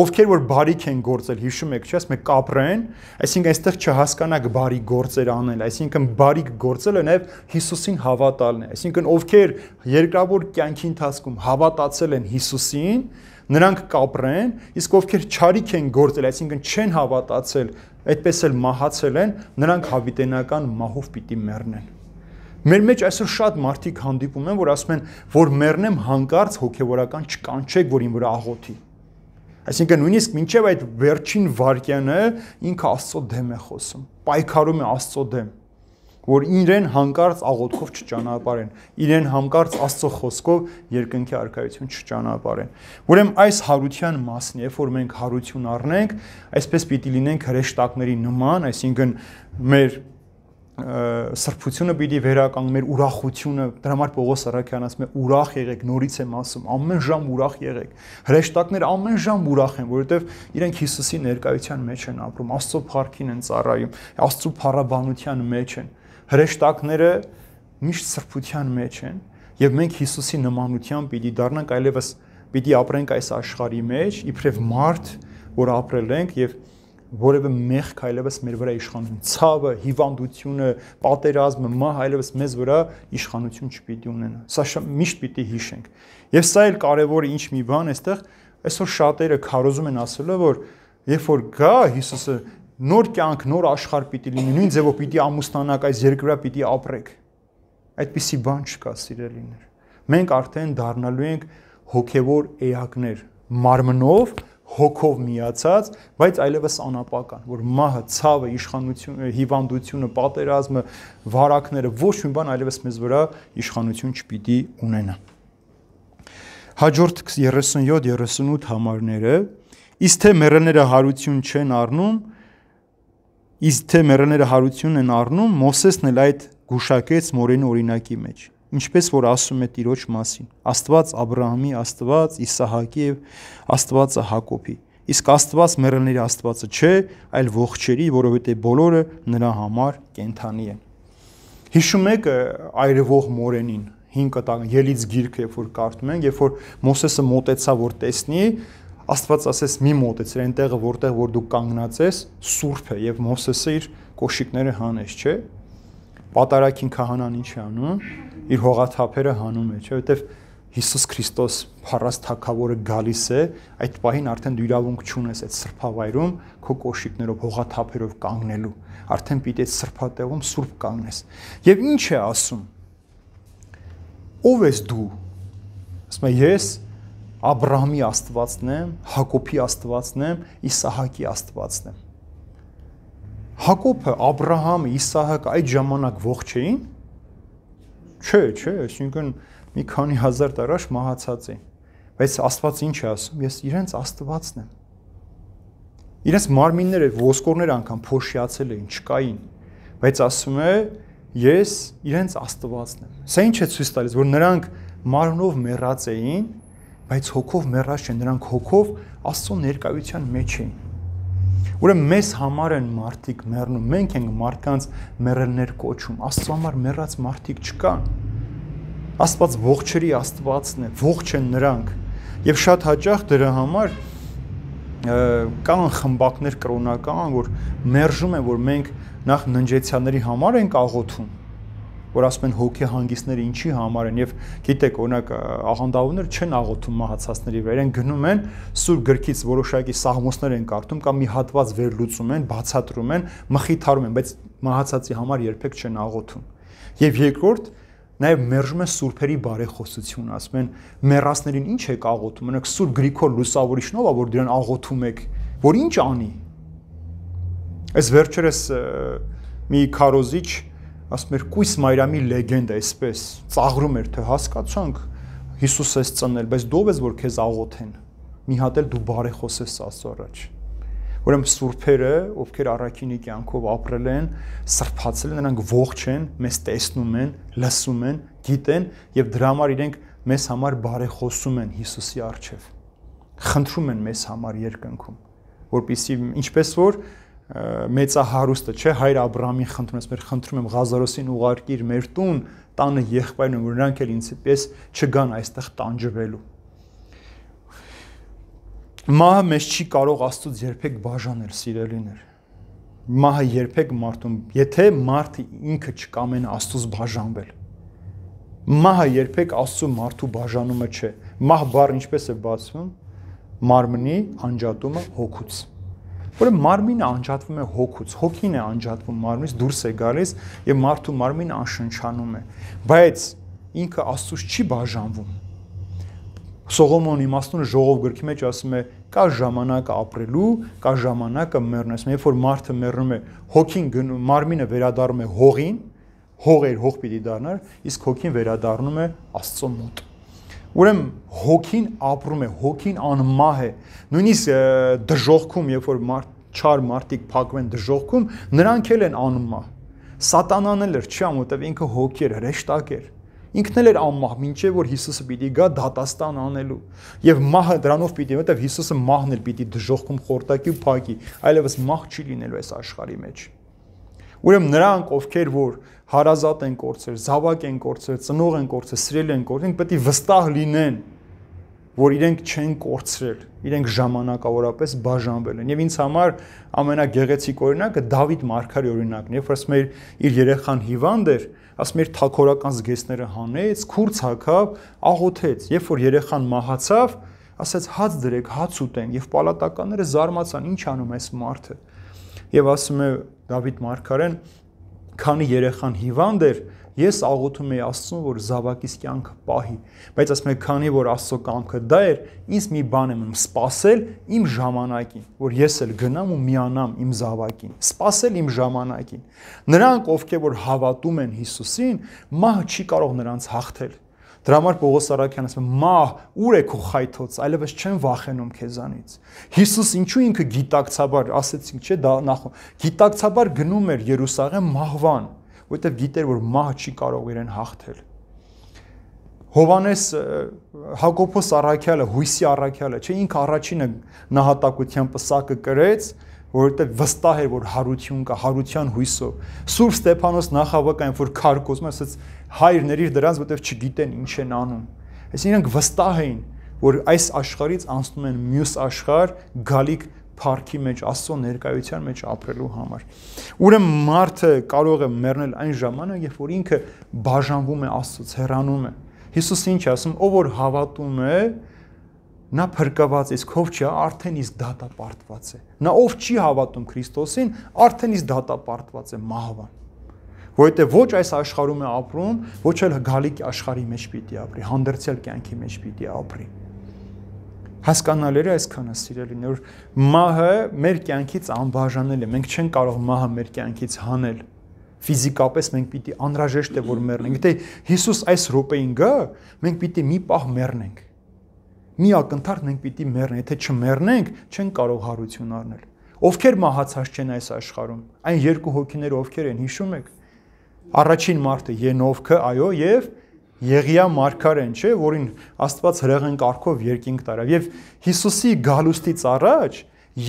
ովքեր որ բարիք են գործել, հիշում եք, չէ՞, ասում եք կապրեն, այսինքն այստեղ չհասկանաք բարի գործեր անել, այսինքն բարիք գործելը նաև Հիսուսին հավատալն է։ Այսինքն ովքեր երկրավոր կյանքի ընթացքում հավատացել են Հիսուսին, նրանք կապրեն, իսկ ովքեր չարիք են գործել, այսինքն չեն հավատացել, այդպես էլ մահացել են, նրանք հավիտենական մահով պիտի մեռնեն։ Մեր մեջ այսօր շատ մարդիկ հանդիպում են, որ ասում են, որ մեռնեմ հանկարծ հոգևորական չկանչեք, որ իմ վրա աղոթի։ Այսինքն նույնիսկ մինչև այդ վերջին վարքյանը ինքը Աստծո դեմ է խոսում, պայքարում է Աստծո դեմ, որ իրեն հանկարծ աղոթքով չճանապարհեն, իրեն հանկարծ Աստծո խոսքով երկնքի արքայություն չճանապարհեն։ Ուրեմն այս հարության մասն է, երբ որ մենք հարություն առնենք, այսպես պիտի լինենք հրեշտակների նման, այսինքն մեր սրբությունը պիտի վերականգներ ուրախությունը դրա համար Պողոս Սարաքյանն ասում է ուրախ եղեք նորից եմ ասում ամեն ժամ ուրախ եղեք հրեշտակներ ամեն ժամ ուրախ են որովհետև իրենք Հիսուսի ներկայության մեջ են ապրում Աստծո փառքին են ծառայում Աստծո փառաբանության մեջ են հրեշտակները միշտ սրբության մեջ են եւ մենք Հիսուսի նմանությամբ պիտի դառնանք այլևս պիտի ապրենք այս աշխարհի մեջ իբրև մարդ որ ապրել ենք եւ և որևէ մեղք այլևս մեր վրա իշխանություն, ցավը, հիվանդությունը, պատերազմը, մահ այլևս մեզ վրա իշխանություն չպիտի ունենա։ Սա միշտ պիտի հիշենք։ Եվ սա էլ կարևորը ինչ մի բան այստեղ, այսօր շատերը քարոզում են ասելը, որ երբ որ գա Հիսուսը նոր կյանք, նոր աշխարհ պիտի լինի, նույն ձևով պիտի ամուսնանաք, այս երկրը պիտի ապրեք։ Այդպիսի բան չկա, սիրելիներ։ Մենք արդեն դառնալու ենք հոգևոր էակներ, մարմնով հոգով միացած, բայց այլևս անապական, որ մահը, ցավը, իշխանությունը, հիվանդությունը, պատերազմը, վարակները ոչ մի բան այլևս մեզ վրա իշխանություն չպիտի ունենա։ Հաջորդ 37-38 համարները, իսկ թե մեռելները հարություն չեն առնում, իսկ թե մեռելները հարություն են առնում, Մոսեսն էլ այդ գուշակեց Մորենի օրինակի մեջ ինչպես որ ասում է Տիրոջ մասին Աստված Աբրահամի Աստված Իսահակի եւ Աստվածը Հակոբի իսկ Աստված մեռելների Աստվածը չէ այլ ողջերի որովհետեւ բոլորը նրա համար կենթանի են հիշում եք այրվող մորենին 5 կտակ ելից գիրք երբ որ կարդում ենք երբ որ Մոսեսը մտեցավ որ տեսնի Աստված ասես մի մտեցր այնտեղը որտեղ որ դու կանգնած ես սուրբ է եւ Մոսեսը իր կոշիկները հանես չէ պատարակին քահանան ինչ է անում իր հողաթափերը հանում է, չէ՞, որովհետև Հիսուս Քրիստոս փառած թակավորը գալիս է, այդ պահին արդեն դու իրավունք չունես այդ սրբավայրում քո կոշիկներով հողաթափերով կանգնելու։ Արդեն պիտի այդ սրբատեղում սուրբ կանգնես։ Եվ ինչ է ասում։ Ո՞վ ես դու։ Ասում է ես Աբրահամի Աստվածն եմ, Հակոբի Աստվածն եմ, Իսահակի Աստվածն եմ։ Հակոբը, Աբրահամը, Իսահակը այդ ժամանակ ողջ չէին, Չէ, չէ, այսինքն մի քանի հազար տարած մահացած է։ Բայց Աստված ինչ է ասում։ Ես իրենց Աստվածն եմ։ Իրենց մարմինները ոսկորներ անգամ փոշիացել էին, չկային, բայց ասում է ես իրենց Աստվածն եմ։ Սա ինչ է ցույց տալիս, որ նրանք մարմնով մեռած էին, բայց հոգով մեռած չեն, նրանք հոգով Աստծո ներկայության մեջ էին։ Ուրեմն մեզ համար են մարդիկ մեռնում, մենք ենք մարդկանց մեռելներ կոչում։ Աստծո համար մեռած մարդիկ չկան։ Աստված ողջերի Աստվածն է, ողջ են նրանք։ Եվ շատ հաճախ դրա համար կան խմբակներ կրոնական, որ մերժում են, որ մենք նախ ննջեցյաների համար ենք աղոթում, որ ասում են հոգեհանգիստները ինչի համար են եւ գիտեք օրինակ աղանդավորներ չեն աղոթում մահացածների վրա իրեն գնում են սուրբ գրքից որոշակի սահմոսներ են կարդում կամ մի հատված վերլուծում են բացատրում են մխիթարում են բայց մահացածի համար երբեք չեն աղոթում եւ երկրորդ նաև մերժում է սուրբերի բարեխոսություն, ասում են մեռածներին ի՞նչ եք աղոթում, օրինակ Սուրբ Գրիգոր Լուսավորիչնովա, որ դրան աղոթում եք, որ ի՞նչ անի։ Այս վերջերս մի քարոզիչ ասում էր Կույս Մայրամի լեգենդ այսպես ծաղրում էր թե հասկացանք Հիսուս էս ծնել, բայց դով ես որ քեզ աղոթեն։ Մի հատ էլ դու բարեխոս ես Աստծո առաջ։ Ուրեմն սուրբերը, ովքեր առաքինի կյանքով ապրել են, սրբացել են, նրանք ողջ են, մեզ տեսնում են, լսում են, գիտեն եւ դրա համար իրենք մեզ համար բարեխոսում են Հիսուսի առջև։ Խնդրում են մեզ համար երկնքում, որբիսի ինչպես որ մեծահարուստը, չէ, հայր Աբրամին խնդրում ես, մեր խնդրում եմ Ղազարոսին ուղարկիր մեր տուն, տանը եղբայրն ու նրանք էլ ինձպես չգան այստեղ տանջվելու։ Մահը մեզ չի կարող Աստծուց երբեք բաժանել, սիրելիներ։ Մահը երբեք մարդուն, եթե մարդը ինքը չկամենա Աստծուց բաժանվել։ Մահը երբեք Աստծու մարդու բաժանումը չէ։ Մահ բառը ինչպես է բացվում, մարմնի անջատումը հոգուց։ Ուրեմն մարմինը անջատվում է հոգուց, հոգին է անջատվում մարմնից, դուրս է գալիս եւ մարդու մարմինը անշնչանում է։ Բայց ինքը Աստծուց չի բաժանվում։ Սողոմոնի իմաստունը ժողով գրքի մեջ ասում է կա ժամանակ ապրելու, կա ժամանակը մեռնելու։ Երբ որ մարդը մեռնում է, հոգին գնում, մարմինը վերադառնում է հողին, հողեր հող պիտի դառնար, իսկ հոգին վերադառնում է Աստծո մոտ։ Ուրեմն հոգին ապրում է, հոգին անմահ է։ Նույնիսկ դժողքում, երբ որ մարդ չար մարդիկ փակվեն դժողքում, նրանք էլ են անմահ։ Սատանան էլ էր, չի ամոթև ինքը հոգի էր, հրեշտակ էր։ Ինքն էլ էր անմահ, ինչեւ որ Հիսուսը պիտի գա դատաստան անելու։ Եվ մահը դրանով պիտի, որովհետև Հիսուսը մահն էլ պիտի դժողքում խորտակի ու փակի, այլևս մահ չի լինելու այս աշխարհի մեջ։ Ուրեմն նրանք, ովքեր որ հարազատ են կործել, զավակ են կործել, ծնող են կործել, սիրել են կործել, պետք է վստահ լինեն, որ իրենք չեն կործրել, իրենք ժամանակավորապես բաժանվել են։ Եվ ինձ համար ամենագեղեցիկ օրինակը Դավիթ Մարգարի օրինակն է, երբ ասում էր իր երեխան հիվանդ էր, ասում էր թակորական զգեստները հանեց, քուրց հակավ, աղոթեց։ Երբ որ երեխան մահացավ, ասաց հաց դրեք, հաց ուտենք, եւ պալատականները զարմացան, ի՞նչ անում էս մարդը։ Եվ ասում է Դավիթ Մարգարեն, քանի երեխան հիվանդ էր, ես աղոթում էի Աստծուն, որ զավակիս կյանքը պահի, բայց ասում եմ, քանի որ Աստծո կամքը դա էր, ինձ մի բան եմ սпасել իմ ժամանակին, որ ես էլ գնամ ու միանամ իմ զավակին։ Սпасել իմ ժամանակին։ Նրանք, ովքեր որ հավատում են Հիսուսին, մահը չի կարող նրանց հաղթել Դրա համար Պողոս Սարաքյանը ասում է. «Մահ, ուր է քո խայթոց, այլևս չեմ վախենում քեզանից»։ Հիսուս ինչու ինքը գիտակցաբար, ասեցինք, չէ, դա նախ գիտակցաբար գնում էր Երուսաղեմ մահվան, որովհետև գիտեր, որ մահը չի կարող իրեն հաղթել։ Հովանես Հակոբոս Արաքյալը, Հույսի Արաքյալը, չէ, ինքը առաջինը նահատակության պսակը կրեց, որովհետև վստահ էր, որ հարություն կա, հարության հույսով։ Սուրբ Ստեփանոս նախավակային, որ քարկոզում է, ասաց հայրներ իր դրանց, որովհետև չգիտեն ինչ են անում։ Այսինքն իրենք վստահ էին, որ այս աշխարից անցնում են մյուս աշխարհ, գալիք փառքի մեջ, Աստծո ներկայության մեջ ապրելու համար։ Ուրեմն մարդը կարող է մեռնել այն ժամանակ, երբ որ ինքը բաժանվում է Աստծոց, հեռանում է։ Հիսուսը ինչ ասում, ով որ հավատում է, նա փրկված իսկ ով չի արդեն իսկ դատապարտված է նա ով չի հավատում Քրիստոսին արդեն իսկ դատապարտված է մահվան որովհետև ոչ այս աշխարհում է ապրում ոչ էլ գալիք աշխարհի մեջ պիտի ապրի հանդերձյալ կյանքի մեջ պիտի ապրի հասկանալի է այսքանը սիրելին որ մահը մեր կյանքից անբաժանել է մենք չենք կարող մահը մեր կյանքից հանել ֆիզիկապես մենք պիտի անհրաժեշտ է որ մեռնենք եթե Հիսուս այս րոպեին գա մենք պիտի մի պահ մեռնենք մի ակնթարթ մենք պիտի մեռնենք, եթե չմեռնենք, չեն կարող հարություն առնել։ Ովքեր մահացած չեն այս աշխարհում, այն երկու հոգիները ովքեր են, հիշում եք։ Առաջին մարդը Ենովքը, այո, եւ Եղիա Մարկարեն, չէ, որին Աստված հրեղեն կարգով երկինք տարավ։ Եվ Հիսուսի գալուստից առաջ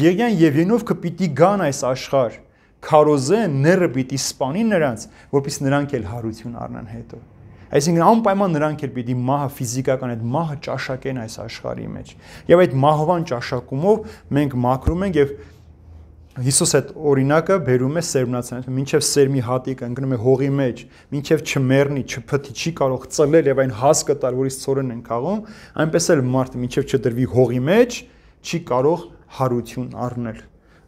Եղիան եւ Ենովքը պիտի գան այս աշխարհ, քարոզեն, ները պիտի սպանին նրանց, որpիսի նրանք էլ հարություն առնեն հետո։ Այսինքն անպայման նրանք էլ պիտի մահը ֆիզիկական այդ մահը ճաշակեն այս աշխարհի մեջ։ Եվ այդ մահվան ճաշակումով մենք մաքրում ենք եւ Հիսուս այդ օրինակը բերում է սերմնացան, մինչև սերմի հատիկը ընկնում է հողի մեջ, մինչև չմեռնի, չփթի, չի կարող ծլել եւ այն հաս կտար, որից ծորեն են քաղում, այնպես էլ մարդը մինչև չդրվի հողի մեջ, չի կարող հարություն առնել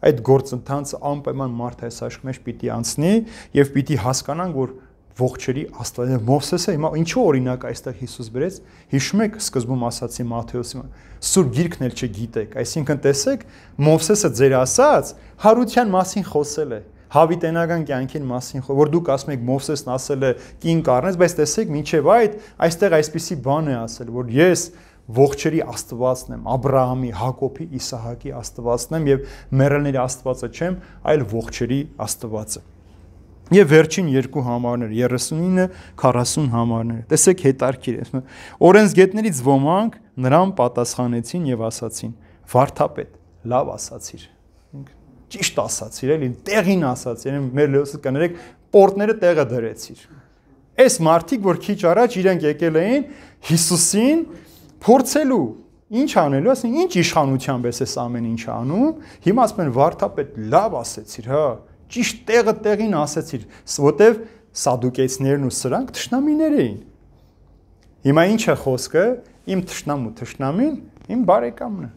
այդ գործընթաց անպայման մարդը այս աշխարհի մեջ պիտի անցնի եւ պիտի հասկանանք որ ողջերի աստվածը Մովսեսը հիմա ինչու օրինակ այստեղ Հիսուս բերեց հիշում եք սկզբում ասացի Մատթեոսի սուր գիրքն էլ չգիտեք այսինքն տեսեք Մովսեսը ձեր ասած հարության մասին խոսել է հավիտենական կյանքին մասին որ դուք ասում եք Մովսեսն ասել է կին կառնես բայց տեսեք ինչև այդ այստեղ այսպիսի բան է ասել որ ես ողջերի աստվածն եմ, Աբ รา համի, Հակոբի, Իսահակի աստվածն եմ եւ մեռելների աստվածը չեմ, այլ ողջերի աստվածը։ Եվ վերջին երկու համարները 39-40 համարները։ Տեսեք հետարքիր է։ Օրենսգետներից ոմանք նրան պատասխանեցին եւ ասացին. Վարդապետ, լավ ասացիր։ Ճիշտ ասացիր, էլի տեղին ասացիր, մեր լեոսը կներեք, պորտները տեղը դրեցիր։ Այս մարդիկ, որ քիչ առաջ իրենք եկել էին Հիսուսին փորձելու, ինչ անելու, ասեն, ինչ իշխանությամբ էս այս ամեն ինչ անում։ Հիմա ասում են Վարդապետ, լավ ասեցիր, հա, ճիշտ տեղը տեղին ասեցիր, որտեվ սադուկեցներն ու սրանք ճշնամիներ էին։ Հիմա ի՞նչ է խոսքը, իմ ճշնամ ու ճշնամին իմ բարեկամն է։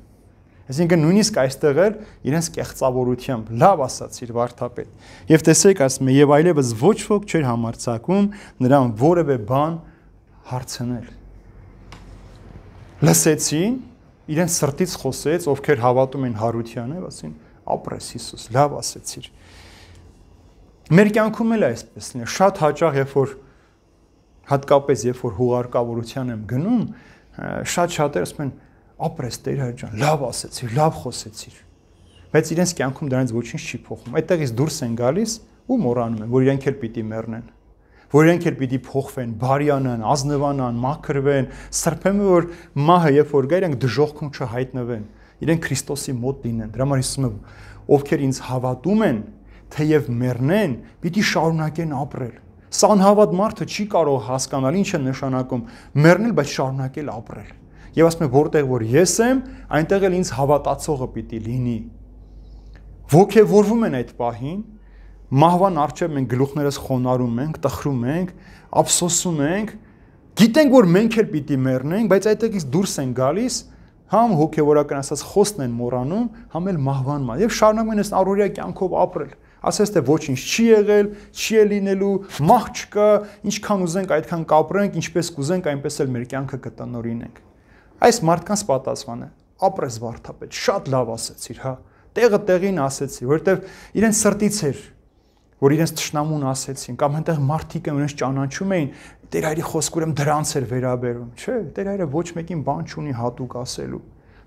Այսինքն նույնիսկ այստեղ էլ իրենց կեղծավորությամբ լավ ասացիր Վարդապետ։ Եվ տեսեք, ասում է, եւ այլևս ոչ ոք չէր համարցակում նրան որևէ բան հարցնել։ Լսեցին, իրենց սրտից խոսեց, ովքեր հավատում են Հարությանը, ասին, ապրես Հիսուս, լավ ասեցիր։ Մեր կյանքում էլ այսպես լինի։ Շատ հաճախ, երբ որ հատկապես երբ որ հուղարկավորության եմ գնում, շատ շատերը ասում են՝ «Ապրես Տեր հայր ջան, լավ ասեցիր, լավ խոսեցիր»։ Բայց իրենց կյանքում դրանից ոչինչ չի փոխվում։ Այդտեղից դուրս են գալիս ու մոռանում են, որ իրենք էլ պիտի մեռնեն որ իրենք էլ պիտի փոխվեն, բարյանան, ազնվանան, մաքրվեն, սրբեմ որ մահը երբ որ գա իրենք դժողքում չհայտնվեն։ Իրենք Քրիստոսի մոտ լինեն։ Դրա համար Հիսուսը ովքեր ինձ հավատում են, թեև մեռնեն, պիտի շարունակեն ապրել։ Սանհավատ մարդը չի կարող հասկանալ ինչ է նշանակում մեռնել, բայց շարունակել ապրել։ Եվ ասում է, որտեղ որ ես եմ, այնտեղ էլ ինձ հավատացողը պիտի լինի։ Ոգևորվում են այդ պահին, մահվան արջև մենք գլուխներս խոնարում ենք, տխրում ենք, ափսոսում ենք, գիտենք որ մենք էլ պիտի մեռնենք, բայց այդտեղից դուրս են գալիս համ հոգևորական ասած խոստն են մոռանում, համ էլ մահվան մա։ Եվ շարունակում են այս առօրյա կյանքով ապրել ասես թե ոչինչ չի եղել, չի է լինելու, մահ չկա, ինչքան ուզենք այդքան կապրենք, ինչպես կուզենք, այնպես էլ մեր կյանքը կտնորինենք։ Այս մարդկանց պատասխանը ապրես վարդապետ, շատ լավ ասեցիր, հա։ Տեղը տեղին ասեցի, որովհետև իրենց սրտից էր որ իրենց ճշնամուն ասեցին կամ այնտեղ մարդիկ են իրենց ճանաչում էին Տեր հայրի խոսքը ուրեմն դրանց էր վերաբերում, չէ՞։ Տեր հայրը ոչ մեկին բան չունի հատուկ ասելու։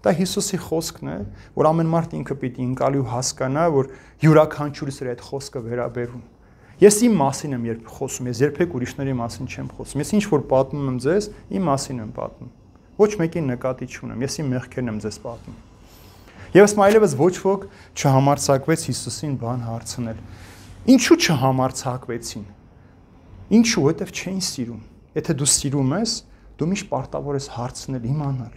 Դա Հիսուսի խոսքն է, որ ամեն մարդ ինքը պիտի ընկալի ու հասկանա, որ յուրաքանչյուրս իր այդ խոսքը վերաբերում։ Ես իմ մասին եմ երբ խոսում, ես երբեք ուրիշների մասին չեմ խոսում։ Ես ինչ որ պատմում եմ ձեզ, իմ մասին եմ պատմում։ Ոչ մեկի նկատի չունեմ, ես իմ մեղքերն եմ ձեզ պատմում։ Եվ Իսմայելևս ոչ ոք չհամարցակվեց Հիսուսին բան հարցնել։ Ինչու չհամարցակվեցին։ Ինչու, որտեվ չէին սիրում։ Եթե դու սիրում ես, դու միշտ պարտավոր ես հարցնել, իմանալ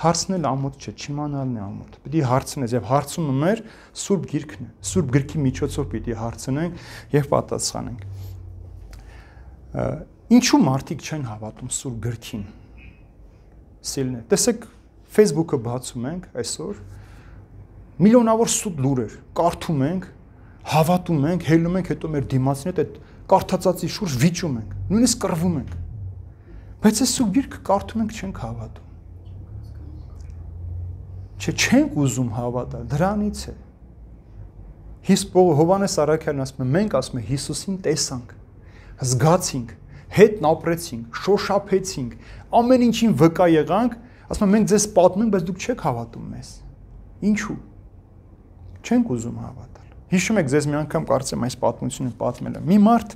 Հարցնել ամոթ չէ, չիմանալն է ամոթ։ Պետք է հարցնես եւ հարցումը մեր Սուրբ Գիրքն է։ Սուրբ Գրքի միջոցով պիտի հարցնենք եւ պատասխանենք։ Ինչու մարդիկ չեն հավատում Սուրբ Գրքին։ Սիլն է։ Տեսեք, Facebook-ը բացում ենք այսօր, միլիոնավոր սուտ լուրեր կարդում ենք, հավատում ենք, հելնում ենք, հետո մեր դիմացին հետ այդ կարդացածի շուրջ վիճում ենք, նույնիսկ կռվում ենք։ Բայց այս սուգիրքը կարդում ենք, չենք հավատում։ Չէ, չենք ուզում հավատալ, դրանից է։ Հիս Հովանես Արաքյանն ասում է, մենք ասում է Հիսուսին տեսանք, զգացինք, հետն ապրեցինք, շոշափեցինք, ամեն ինչին վկա եղանք, ասում է մենք ձեզ պատմենք, բայց դուք չեք հավատում մեզ։ Ինչու՞։ Չենք ուզում հավատալ։ Հիշում եք, ձեզ մի անգամ կարծեմ այս պատմությունը պատմել եմ։ Մի մարդ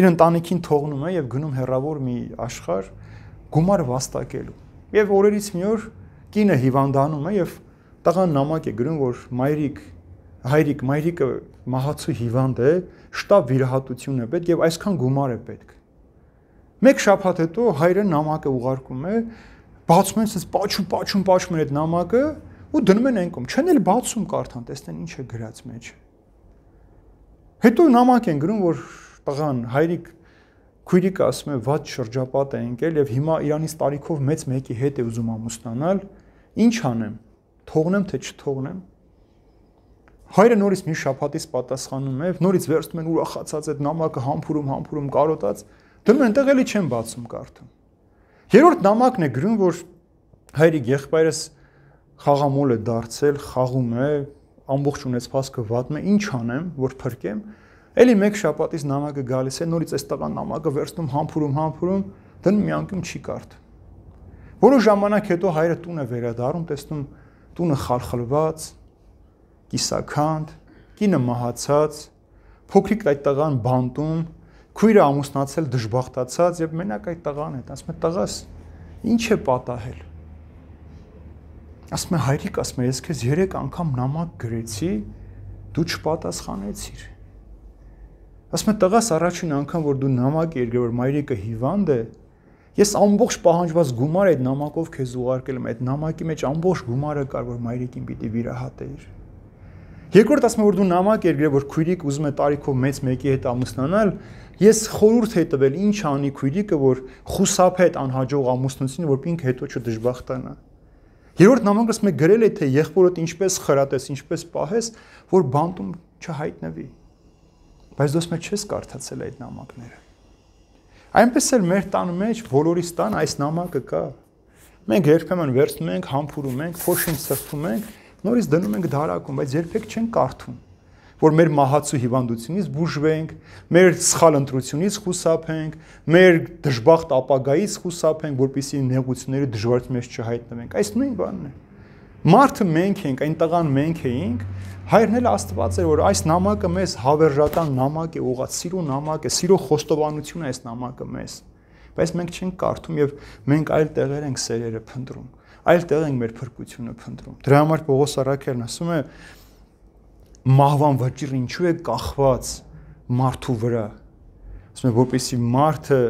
իր ընտանիքին թողնում է եւ գնում հեռավոր մի աշխարհ գումար վաստակելու։ Եվ օրերից մի օր որ կինը հիվանդանում է եւ տղան նամակ է գրում, որ մայրիկ, հայրիկ, մայրիկը մահացու հիվանդ է, շտապ վիրահատություն է պետք եւ այսքան գումար է պետք։ Մեկ շաբաթ հետո հայրը նամակը ուղարկում է, բացում են, ասես պաչում, պաչում, պաչում են այդ նամակը ու դնում են անկում։ Չեն էլ բացում կարդան, տեսնեն ինչ է գրած մեջ։ Հետո նամակ են գրում, որ տղան հայրիկ քույրիկը ասում է, ված շրջապատ է ընկել եւ հիմա Իրանից տարիքով մեծ մեկի հետ է ուզում ամուսնանալ, Ինչ անեմ, թողնեմ թե չթողնեմ։ Հայրը նորից մի շափատից պատասխանում է, նորից վերցնում են ուրախացած այդ նամակը համբուրում, համբուրում կարոտած, դնում են տեղելի չեն բացում կարդում։ Երրորդ նամակն է գրում, որ հայրի եղբայրս խաղամոլ է դարձել, խաղում է, ամբողջ ունեցվածքը վատն է, ինչ անեմ, որ փրկեմ։ Էլի մեկ շաբաթից նամակը գալիս է, նորից էստական նամակը վերցնում, համբուրում, համբուրում, դնում մի անգամ չի կարդում։ Որոշ ժամանակ հետո հայրը տուն է վերադառնում, տեսնում տունը խալխլված, կիսականդ, կինը մահացած, փոքրիկ այդ տղան բանտում, քույրը ամուսնացել դժբախտացած եւ մենակ այդ տղան է, ասում է տղաս, ի՞նչ է պատահել։ Ասում է հայրիկ, ասում է ես քեզ 3 անգամ նամակ գրեցի, դու չպատասխանեցիր։ Ասում է տղաս առաջին անգամ որ դու նամակ երգել որ մայրիկը հիվանդ է, Ես ամբողջ պահանջված գումարը այդ նամակով քեզ ուղարկել եմ, այդ նամակի մեջ ամբողջ գումարը կար, որ մայրիկին պիտի վիրահատեիր։ Երկրորդ ասում որ դու նամակ երգրել, որ քույրիկ ուզում է տարիքով մեծ մեկի հետ ամուսնանալ, ես խորհուրդ եի տվել ինչ անի քույրիկը, որ խուսափի այդ անհաջող ամուսնությունը, որ ինքը հետո չդժբախտանա։ Երրորդ նամակս մեկ գրել է թե եղբորդ ինչպես խրատես, ինչպես պահես, որ բանտում չհայտնվի։ Բայց դու ասում ես չես կարդացել այդ նամակները։ Այնպես էլ մեր տան մեջ բոլորիս տան այս նամակը կա։ Մենք երբեմն վերցնում ենք, համբուրում ենք, փոշին սրբում ենք, նորից դնում ենք դարակում, բայց երբեք չենք կարդում որ մեր մահացու հիվանդությունից բուժվենք, մեր սխալ ընտրությունից խուսափենք, մեր դժբախտ ապագայից խուսափենք, որպիսի նեղությունների դժվարությունից չհայտնվենք։ Այս նույն բանն է։ Մարդը մենք ենք, այն տղան մենք էինք, Հայրն էլ Աստված էր, որ այս նամակը մեզ հավերժական նամակ է, ուղղած սիրո նամակ է, սիրո խոստովանություն է այս նամակը մեզ։ Բայց մենք չենք կարդում եւ մենք այլ տեղեր ենք սերերը փնտրում, այլ տեղ ենք մեր փրկությունը փնտրում։ Դրա համար Պողոս Արաքելն ասում է մահվան վճիռը ինչու է կախված մարդու վրա։ Ասում է որպեսի մարդը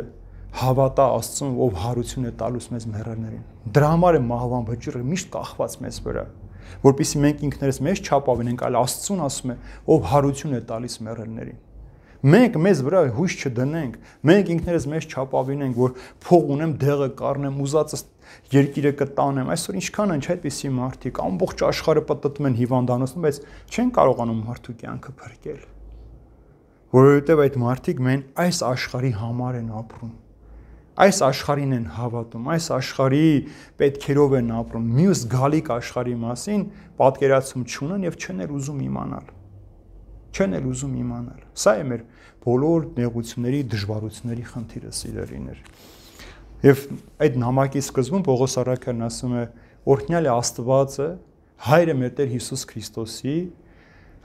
հավատա Աստծուն, ով հարություն է տալուս մեզ մեռելներին։ Դրա համար է մահվան վճիռը միշտ կախված մեզ վրա որpիսի մենք ինքներս մեզ չապավինենք, այլ Աստծուն ասում է, ով հարություն է տալիս մեռելներին։ Մենք մեզ վրա հույս չդնենք, մենք ինքներս մեզ չապավինենք, որ փող ունեմ, դեղը կառնեմ, ուզածս երկիրը կտանեմ։ Այսօր ինչքան են չէ այդպիսի մարդիկ, ամբողջ աշխարհը պատտվում են հիվանդանոցում, բայց չեն կարողանում մարդու կյանքը փրկել։ Որովհետև այդ մարդիկ մեն այս աշխարհի համար են ապրում այս աշխարհին են հավատում, այս աշխարհի պետքերով են ապրում, մյուս գալիք աշխարհի մասին պատկերացում չունեն եւ չեն էլ ուզում իմանալ։ Չեն էլ ուզում իմանալ։ Սա է մեր բոլոր նեղությունների, դժվարությունների խնդիրը սիրելիներ։ Եվ այդ նամակի սկզբում Պողոս Արաքյանն ասում է. «Օրհնյալ է Աստվածը, հայրը մեր Տեր Հիսուս Քրիստոսի,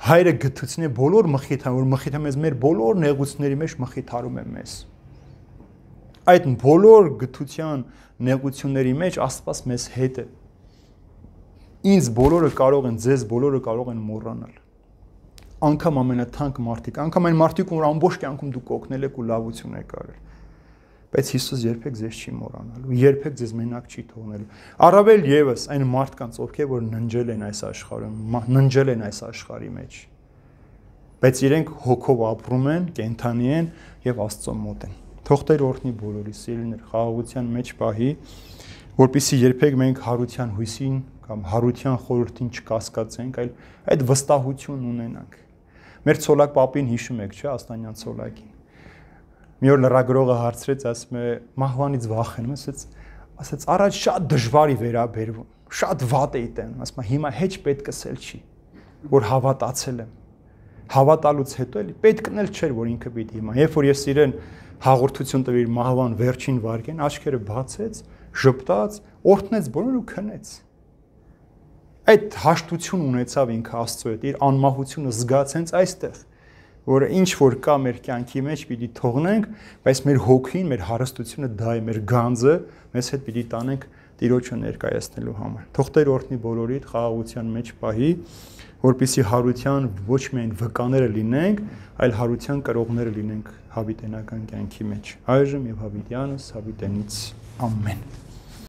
հայրը գթություն է բոլոր մխիթարում, որ մխիթարում է մեր բոլոր նեղությունների մեջ մխիթարում է մեզ»։ մխիթար այդ բոլոր գթության նեղությունների մեջ Աստված մեզ հետ է։ Ինձ բոլորը կարող են, ձեզ բոլորը կարող են մոռանալ։ Անկամ ամենաթանկ մարդիկ, անկամ այն մարդիկ, որ ամբողջ կյանքում դուք օգնել եք ու լավություն եք արել։ Բայց Հիսուս երբեք ձեզ չի մոռանալու, երբեք ձեզ մենակ չի թողնելու։ Առավել եւս այն մարդկանց, ովքեր որ ննջել են այս աշխարհում, ննջել են այս աշխարհի մեջ։ Բայց իրենք հոգով ապրում են, կենթանի են եւ Աստծո մոտ են։ Թող Տեր օրհնի բոլորիս, ելներ խաղաղության մեջ պահի, որpիսի երբեք մենք հարության հույսին կամ հարության խորհրդին չկասկածենք, այլ այդ վստահություն ունենանք։ Մեր ցոլակ papին հիշում եք, չէ՞, Աստանյան ցոլակին։ Մի օր լրագրողը հարցրեց, ասում է, մահվանից վախենում, ասեց, ասեց առաջ շատ դժվարի վերաբերվում, շատ վատ էի տենում, ասում է, հիմա հեչ պետքս էլ չի, որ հավատացել եմ։ Հավատալուց հետո էլի պետքն էլ չէր, որ ինքը պիտի հիմա, երբ որ ես իրեն հաղորդություն տվիր մահվան վերջին վարկեն, աչքերը բացեց, ժպտաց, օրտնեց բոլորը ու քնեց։ Այդ հաշտություն ունեցավ ինքը Աստծո հետ, իր անմահությունը զգաց հենց այստեղ, որը ինչ որ կա մեր կյանքի մեջ պիտի թողնենք, բայց մեր հոգին, մեր հարստությունը դա է, մեր գանձը մեզ հետ պիտի տանենք Տիրոջը ներկայացնելու համար։ Թող Տեր օրհնի բոլորիդ խաղաղության մեջ պահի որպիսի հարության ոչ միայն վկաները լինենք, այլ հարության կրողները լինենք հավիտենական կյանքի մեջ։ Այժմ եւ հավիտյանս հավիտենից ամեն։ Ամ